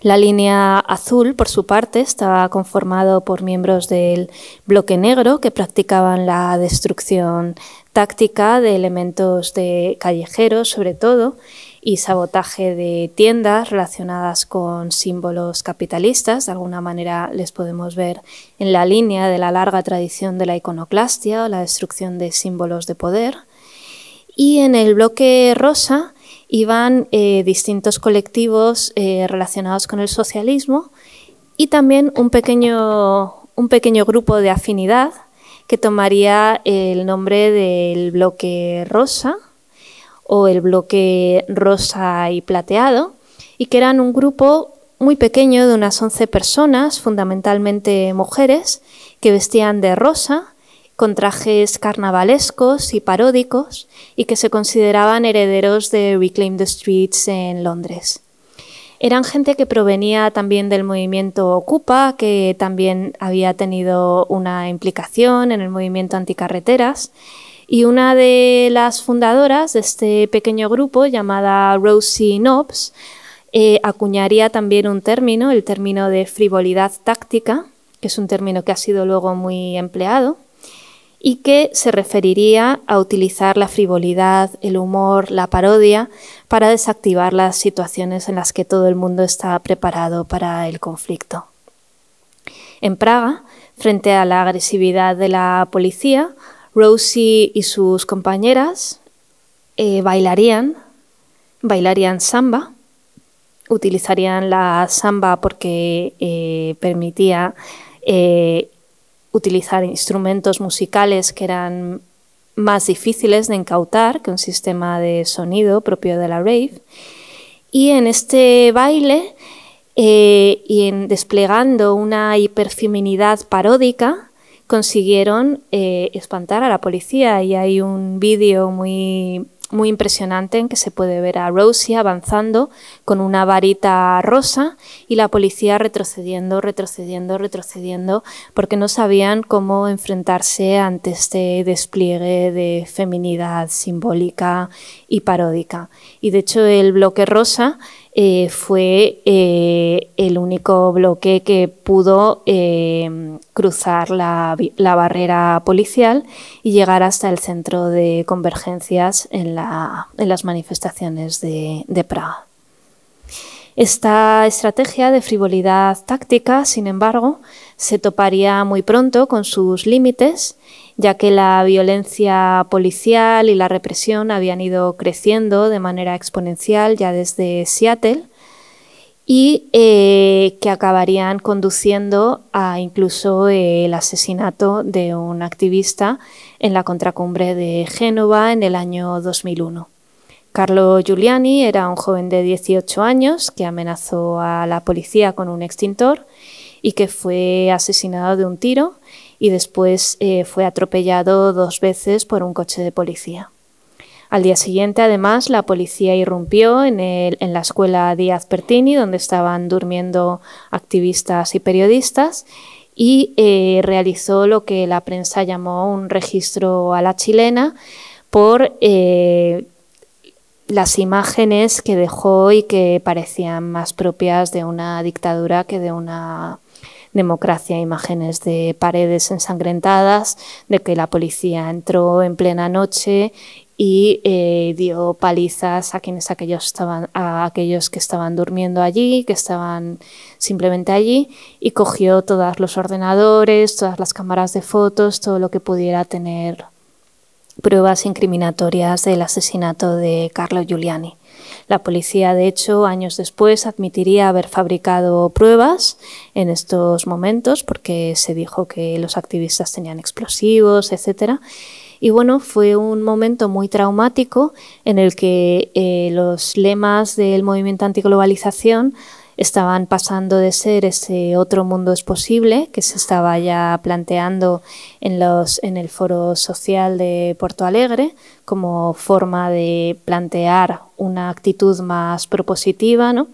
La línea azul, por su parte, estaba conformado por miembros del bloque negro que practicaban la destrucción táctica de elementos de callejeros, sobre todo, y sabotaje de tiendas relacionadas con símbolos capitalistas. De alguna manera les podemos ver en la línea de la larga tradición de la iconoclastia o la destrucción de símbolos de poder. Y en el bloque rosa, iban eh, distintos colectivos eh, relacionados con el socialismo y también un pequeño, un pequeño grupo de afinidad que tomaría el nombre del bloque rosa o el bloque rosa y plateado y que eran un grupo muy pequeño de unas 11 personas, fundamentalmente mujeres, que vestían de rosa con trajes carnavalescos y paródicos y que se consideraban herederos de Reclaim the Streets en Londres. Eran gente que provenía también del movimiento Ocupa, que también había tenido una implicación en el movimiento anticarreteras. Y una de las fundadoras de este pequeño grupo, llamada Rosie Knobs, eh, acuñaría también un término, el término de frivolidad táctica, que es un término que ha sido luego muy empleado y que se referiría a utilizar la frivolidad, el humor, la parodia para desactivar las situaciones en las que todo el mundo está preparado para el conflicto. En Praga, frente a la agresividad de la policía, Rosie y sus compañeras eh, bailarían, bailarían samba, utilizarían la samba porque eh, permitía eh, utilizar instrumentos musicales que eran más difíciles de incautar que un sistema de sonido propio de la rave. Y en este baile, eh, y en desplegando una hiperfeminidad paródica, consiguieron eh, espantar a la policía. Y hay un vídeo muy muy impresionante en que se puede ver a Rosie avanzando con una varita rosa y la policía retrocediendo, retrocediendo, retrocediendo, porque no sabían cómo enfrentarse ante este despliegue de feminidad simbólica y paródica. Y de hecho el bloque rosa eh, fue eh, el único bloque que pudo em, cruzar la, barrera policial y llegar hasta el centro de convergencias en, las manifestaciones de Praga. Esta estrategia de frivolidad táctica, sin embargo, se toparía muy pronto con sus límites ya que la violencia policial y la represión habían ido creciendo de manera exponencial ya desde Seattle y eh, que acabarían conduciendo a incluso el asesinato de un activista en la contracumbre de Génova en el año 2001. Carlo Giuliani era un joven de 18 años que amenazó a la policía con un extintor y que fue asesinado de un tiro y después eh, fue atropellado dos veces por un coche de policía. Al día siguiente, además, la policía irrumpió en, el, en, la escuela Díaz Pertini, donde estaban durmiendo activistas y periodistas, y eh, realizó lo que la prensa llamó un registro a la chilena por eh, las imágenes que dejó y que parecían más propias de una dictadura que de una democracia, imágenes de paredes ensangrentadas, de que la policía entró en plena noche y eh, dio palizas a quienes aquellos estaban, a aquellos que estaban durmiendo allí, que estaban simplemente allí, y cogió todos los ordenadores, todas las cámaras de fotos, todo lo que pudiera tener pruebas incriminatorias del asesinato de Carlo Giuliani. La policía, de hecho, años después admitiría haber fabricado pruebas en estos momentos porque se dijo que los activistas tenían explosivos, etcétera. Y bueno, fue un momento muy traumático en el que eh, los lemas del movimiento antiglobalización estaban pasando de ser ese otro mundo es posible que se estaba ya planteando en, los, en el foro social de Porto Alegre como forma de plantear una actitud más propositiva, ¿no?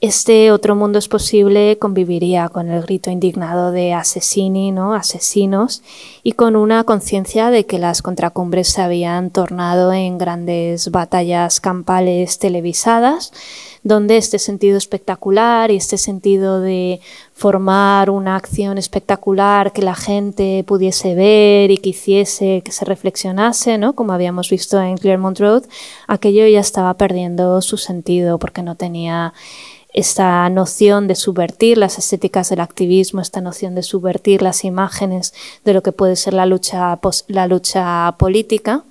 este otro mundo es posible conviviría con el grito indignado de asesini, ¿no? asesinos, y con una conciencia de que las contracumbres se habían tornado en grandes batallas campales televisadas, donde este sentido espectacular y este sentido de formar una acción espectacular que la gente pudiese ver y que hiciese, que se reflexionase, ¿no? como habíamos visto en Claremont Road, aquello ya estaba perdiendo su sentido porque no tenía esta noción de subvertir las estéticas del activismo, esta noción de subvertir las imágenes de lo que puede ser la lucha, la lucha política,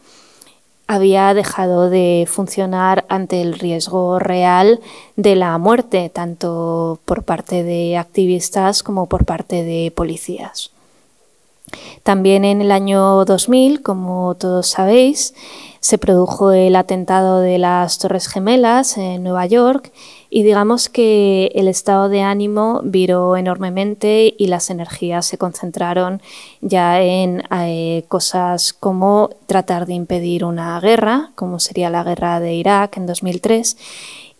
había dejado de funcionar ante el riesgo real de la muerte, tanto por parte de activistas como por parte de policías. También en el año 2000, como todos sabéis, se produjo el atentado de las Torres Gemelas en Nueva York y digamos que el estado de ánimo viró enormemente y las energías se concentraron ya en eh, cosas como tratar de impedir una guerra, como sería la guerra de Irak en 2003,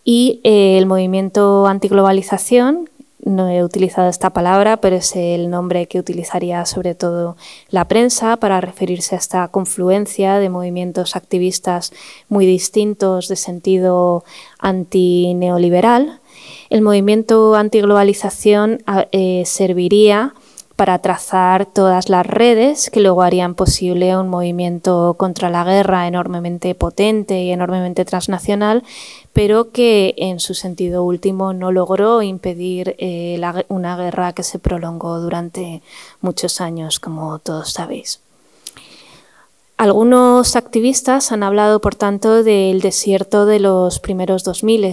y eh, el movimiento antiglobalización, no he utilizado esta palabra, pero es el nombre que utilizaría sobre todo la prensa para referirse a esta confluencia de movimientos activistas muy distintos de sentido antineoliberal. El movimiento antiglobalización ah, eh, serviría para trazar todas las redes que luego harían posible un movimiento contra la guerra enormemente potente y enormemente transnacional, pero que en su sentido último no logró impedir eh, una guerra que se prolongó durante muchos años, como todos sabéis. Algunos activistas han hablado, por tanto, del desierto de los primeros 2000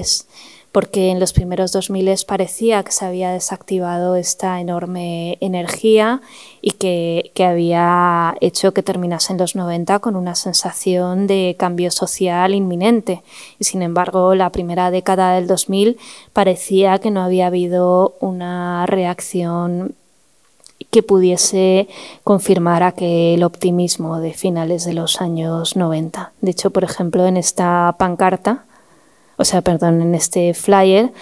porque en los primeros 2000 parecía que se había desactivado esta enorme energía y que, había hecho que terminase en los 90 con una sensación de cambio social inminente. Y sin embargo, la primera década del 2000 parecía que no había habido una reacción que pudiese confirmar aquel optimismo de finales de los años 90. De hecho, por ejemplo, en esta pancarta, o sea, perdón, en este flyer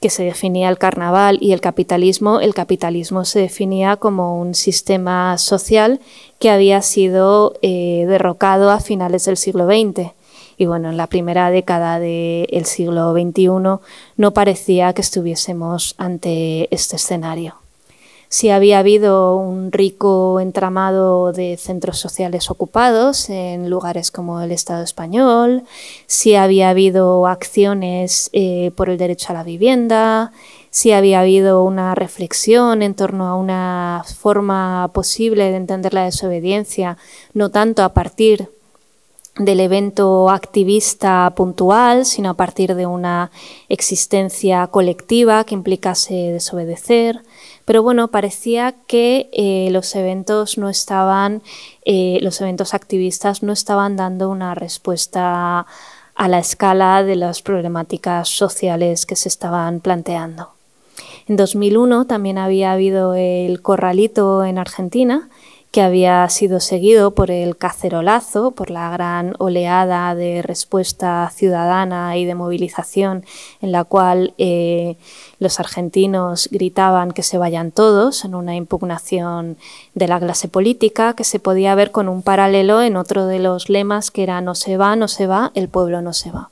que se definía el carnaval y el capitalismo, el capitalismo se definía como un sistema social que había sido eh, derrocado a finales del siglo XX. Y bueno, en la primera década del siglo XXI no parecía que estuviésemos ante este escenario si había habido un rico entramado de centros sociales ocupados en lugares como el Estado español, si había habido acciones eh, por el derecho a la vivienda, si había habido una reflexión en torno a una forma posible de entender la desobediencia, no tanto a partir del evento activista puntual, sino a partir de una existencia colectiva que implicase desobedecer. Pero bueno, parecía que eh, los eventos no estaban, eh, los eventos activistas no estaban dando una respuesta a la escala de las problemáticas sociales que se estaban planteando. En 2001 también había habido el corralito en Argentina, que había sido seguido por el cacerolazo, por la gran oleada de respuesta ciudadana y de movilización en la cual eh, los argentinos gritaban que se vayan todos en una impugnación de la clase política que se podía ver con un paralelo en otro de los lemas que era no se va, no se va, el pueblo no se va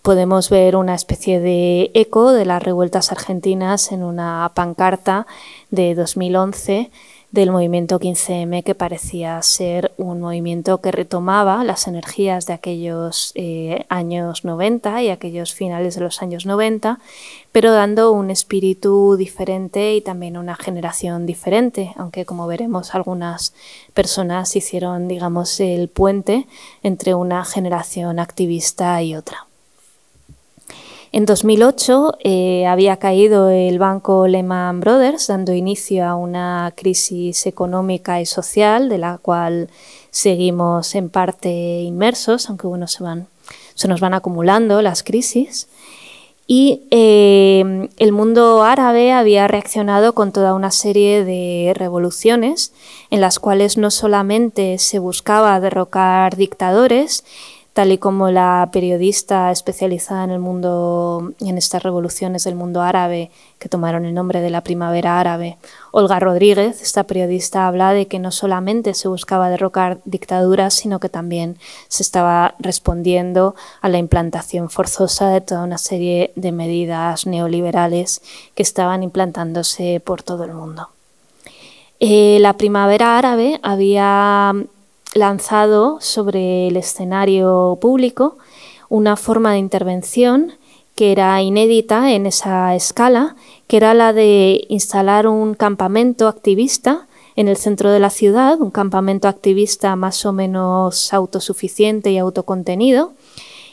podemos ver una especie de eco de las revueltas argentinas en una pancarta de 2011 del movimiento 15M que parecía ser un movimiento que retomaba las energías de aquellos eh, años 90 y aquellos finales de los años 90, pero dando un espíritu diferente y también una generación diferente, aunque como veremos algunas personas hicieron, digamos, el puente entre una generación activista y otra. En 2008 eh, había caído el banco Lehman Brothers, dando inicio a una crisis económica y social de la cual seguimos en parte inmersos, aunque bueno, se, van, se nos van acumulando las crisis. Y eh, el mundo árabe había reaccionado con toda una serie de revoluciones en las cuales no solamente se buscaba derrocar dictadores, tal y como la periodista especializada en el mundo en estas revoluciones del mundo árabe que tomaron el nombre de la primavera árabe, Olga Rodríguez, esta periodista habla de que no solamente se buscaba derrocar dictaduras, sino que también se estaba respondiendo a la implantación forzosa de toda una serie de medidas neoliberales que estaban implantándose por todo el mundo. Eh, la primavera árabe había lanzado sobre el escenario público una forma de intervención que era inédita en esa escala, que era la de instalar un campamento activista en el centro de la ciudad, un campamento activista más o menos autosuficiente y autocontenido,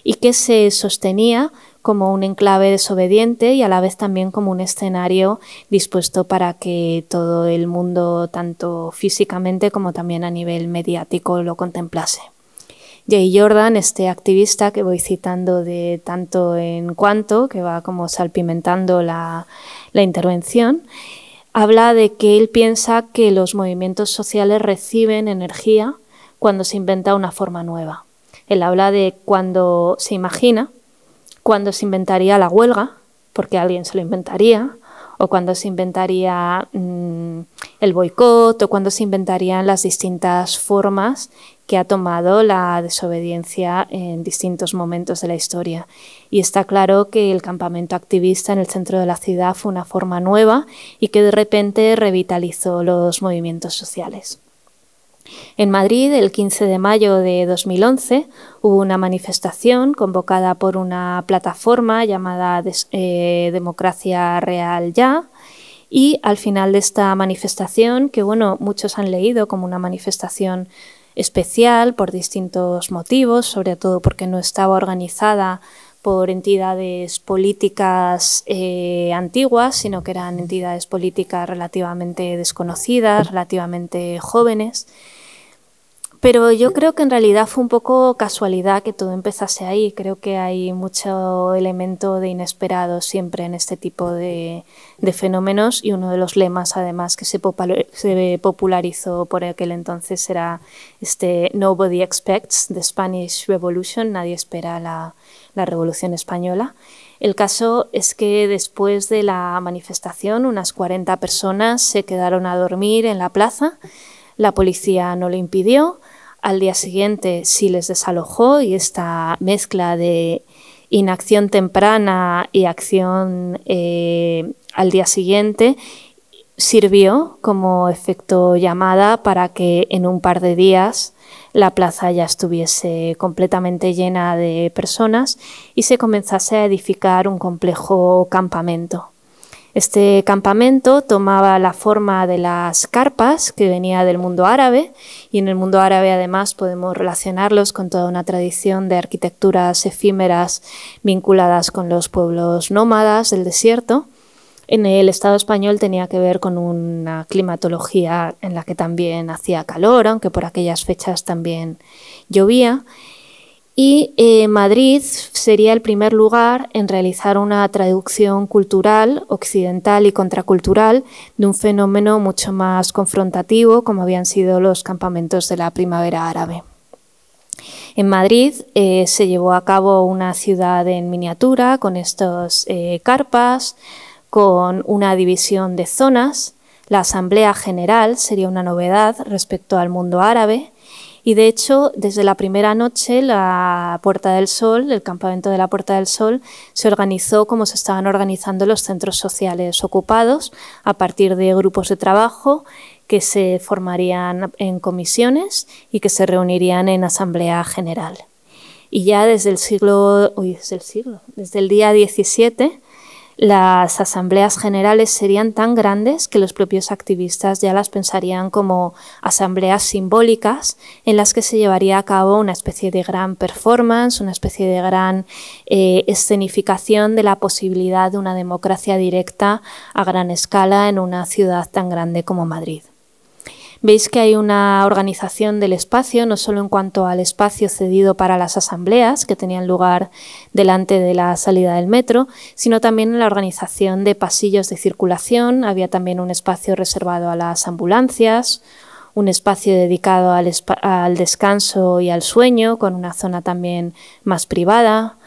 y que se sostenía como un enclave desobediente y a la vez también como un escenario dispuesto para que todo el mundo, tanto físicamente como también a nivel mediático, lo contemplase. Jay Jordan, este activista que voy citando de tanto en cuanto, que va como salpimentando la, intervención, habla de que él piensa que los movimientos sociales reciben energía cuando se inventa una forma nueva. Él habla de cuando se imagina cuando se inventaría la huelga, porque alguien se lo inventaría, o cuando se inventaría mm, el boicot, o cuando se inventarían las distintas formas que ha tomado la desobediencia en distintos momentos de la historia. Y está claro que el campamento activista en el centro de la ciudad fue una forma nueva y que de repente revitalizó los movimientos sociales. En Madrid, el 15 de mayo de 2011, hubo una manifestación convocada por una plataforma llamada eh, Democracia Real Ya. Y al final de esta manifestación, que bueno, muchos han leído como una manifestación especial por distintos motivos, sobre todo porque no estaba organizada por entidades políticas eh, antiguas, sino que eran entidades políticas relativamente desconocidas, relativamente jóvenes. Pero yo creo que en realidad fue un poco casualidad que todo empezase ahí. Creo que hay mucho elemento de inesperado siempre en este tipo de, fenómenos y uno de los lemas además que se, popularizó por aquel entonces era este Nobody Expects, The Spanish Revolution, nadie espera la, la Revolución Española. El caso es que después de la manifestación unas 40 personas se quedaron a dormir en la plaza, la policía no lo impidió, al día siguiente sí les desalojó y esta mezcla de inacción temprana y acción eh, al día siguiente sirvió como efecto llamada para que en un par de días la plaza ya estuviese completamente llena de personas y se comenzase a edificar un complejo campamento. Este campamento tomaba la forma de las carpas que venía del mundo árabe y en el mundo árabe además podemos relacionarlos con toda una tradición de arquitecturas efímeras vinculadas con los pueblos nómadas del desierto en el Estado español tenía que ver con una climatología en la que también hacía calor, aunque por aquellas fechas también llovía. Y eh, Madrid sería el primer lugar en realizar una traducción cultural, occidental y contracultural de un fenómeno mucho más confrontativo como habían sido los campamentos de la primavera árabe. En Madrid eh, se llevó a cabo una ciudad en miniatura con estos eh, carpas, con una división de zonas. La Asamblea General sería una novedad respecto al mundo árabe. Y de hecho, desde la primera noche, la Puerta del Sol, el campamento de la Puerta del Sol, se organizó como se estaban organizando los centros sociales ocupados, a partir de grupos de trabajo que se formarían en comisiones y que se reunirían en Asamblea General. Y ya desde el siglo, uy, desde el desde el día 17 las asambleas generales serían tan grandes que los propios activistas ya las pensarían como asambleas simbólicas en las que se llevaría a cabo una especie de gran performance, una especie de gran eh, escenificación de la posibilidad de una democracia directa a gran escala en una ciudad tan grande como Madrid. Veis que hay una organización del espacio, no solo en cuanto al espacio cedido para las asambleas que tenían lugar delante de la salida del metro, sino también en la organización de pasillos de circulación. Había también un espacio reservado a las ambulancias, un espacio dedicado al, al descanso y al sueño, con una zona también más privada,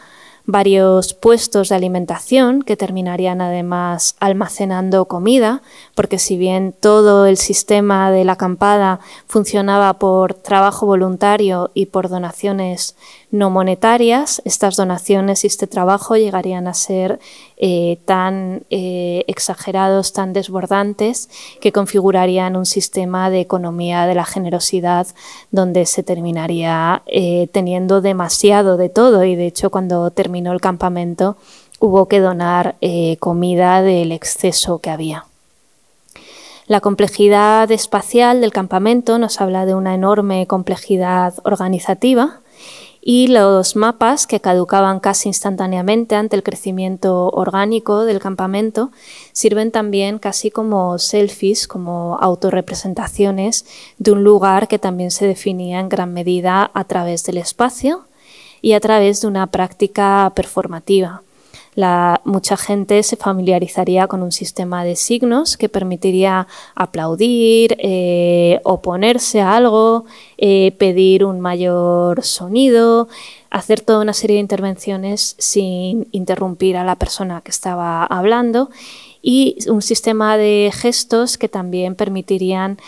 varios puestos de alimentación que terminarían además almacenando comida, porque si bien todo el sistema de la acampada funcionaba por trabajo voluntario y por donaciones no monetarias, estas donaciones y este trabajo llegarían a ser eh, tan eh, exagerados, tan desbordantes, que configurarían un sistema de economía de la generosidad donde se terminaría eh, teniendo demasiado de todo y de hecho cuando terminaría terminó el campamento, hubo que donar eh, comida del exceso que había. La complejidad espacial del campamento nos habla de una enorme complejidad organizativa y los mapas que caducaban casi instantáneamente ante el crecimiento orgánico del campamento sirven también casi como selfies, como autorrepresentaciones de un lugar que también se definía en gran medida a través del espacio y a través de una práctica performativa. mucha gente se familiarizaría con un sistema de signos que permitiría aplaudir, eh, oponerse a algo, eh, pedir un mayor sonido, hacer toda una serie de intervenciones sin interrumpir a la persona que estaba hablando y un sistema de gestos que también permitirían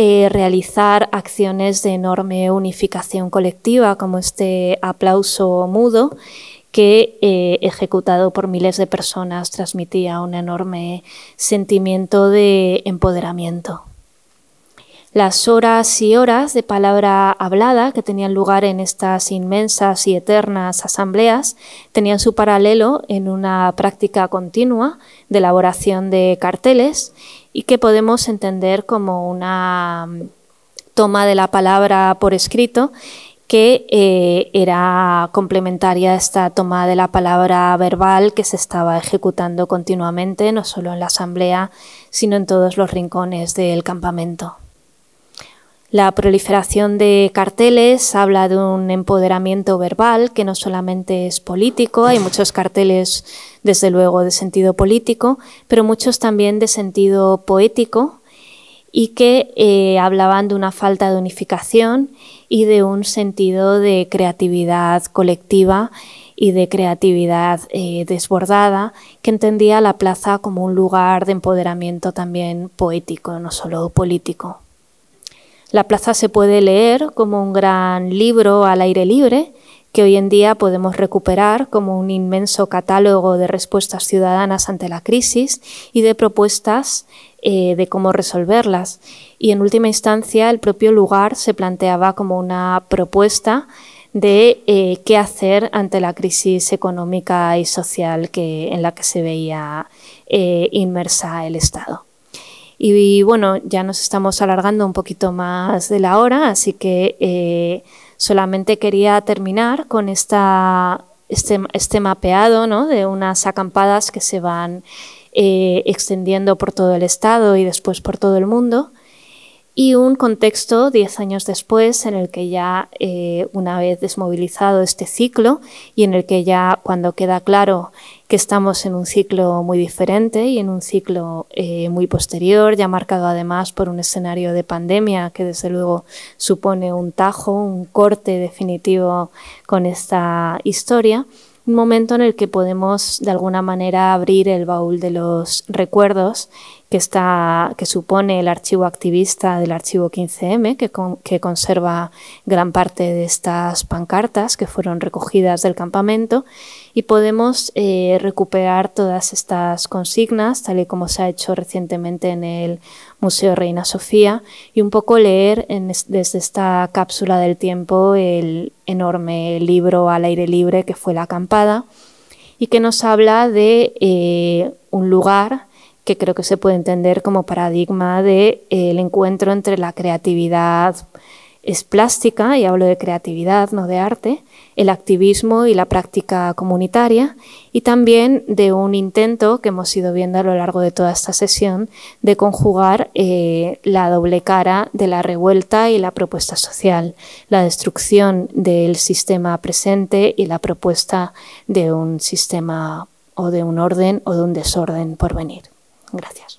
eh, realizar acciones de enorme unificación colectiva, como este aplauso mudo, que eh, ejecutado por miles de personas transmitía un enorme sentimiento de empoderamiento. Las horas y horas de palabra hablada que tenían lugar en estas inmensas y eternas asambleas tenían su paralelo en una práctica continua de elaboración de carteles y que podemos entender como una mm, toma de la palabra por escrito que eh, era complementaria a esta toma de la palabra verbal que se estaba ejecutando continuamente, no solo en la asamblea, sino en todos los rincones del campamento. La proliferación de carteles habla de un empoderamiento verbal que no solamente es político, hay muchos carteles desde luego de sentido político, pero muchos también de sentido poético y que eh, hablaban de una falta de unificación y de un sentido de creatividad colectiva y de creatividad eh, desbordada, que entendía la plaza como un lugar de empoderamiento también poético, no solo político. La plaza se puede leer como un gran libro al aire libre, que hoy en día podemos recuperar como un inmenso catálogo de respuestas ciudadanas ante la crisis y de propuestas eh, de cómo resolverlas. Y en última instancia, el propio lugar se planteaba como una propuesta de eh, qué hacer ante la crisis económica y social que, en la que se veía eh, inmersa el Estado. Y, bueno, ya nos estamos alargando un poquito más de la hora, así que Solamente quería terminar con esta, este, este, mapeado ¿no? de unas acampadas que se van eh, extendiendo por todo el estado y después por todo el mundo y un contexto diez años después en el que ya eh, una vez desmovilizado este ciclo y en el que ya cuando queda claro que estamos en un ciclo muy diferente y en un ciclo eh, muy posterior, ya marcado además por un escenario de pandemia que desde luego supone un tajo, un corte definitivo con esta historia, un momento en el que podemos de alguna manera abrir el baúl de los recuerdos que, está, que supone el archivo activista del archivo 15M, que, que conserva gran parte de estas pancartas que fueron recogidas del campamento, y podemos eh, recuperar todas estas consignas, tal y como se ha hecho recientemente en el Museo Reina Sofía y un poco leer desde esta cápsula del tiempo el enorme libro al aire libre que fue La Acampada y que nos habla de eh, un lugar que creo que se puede entender como paradigma del de, eh, el encuentro entre la creatividad, es plástica, y hablo de creatividad, no de arte, el activismo y la práctica comunitaria, y también de un intento que hemos ido viendo a lo largo de toda esta sesión de conjugar eh, la doble cara de la revuelta y la propuesta social, la destrucción del sistema presente y la propuesta de un sistema o de un orden o de un desorden por venir. Gracias.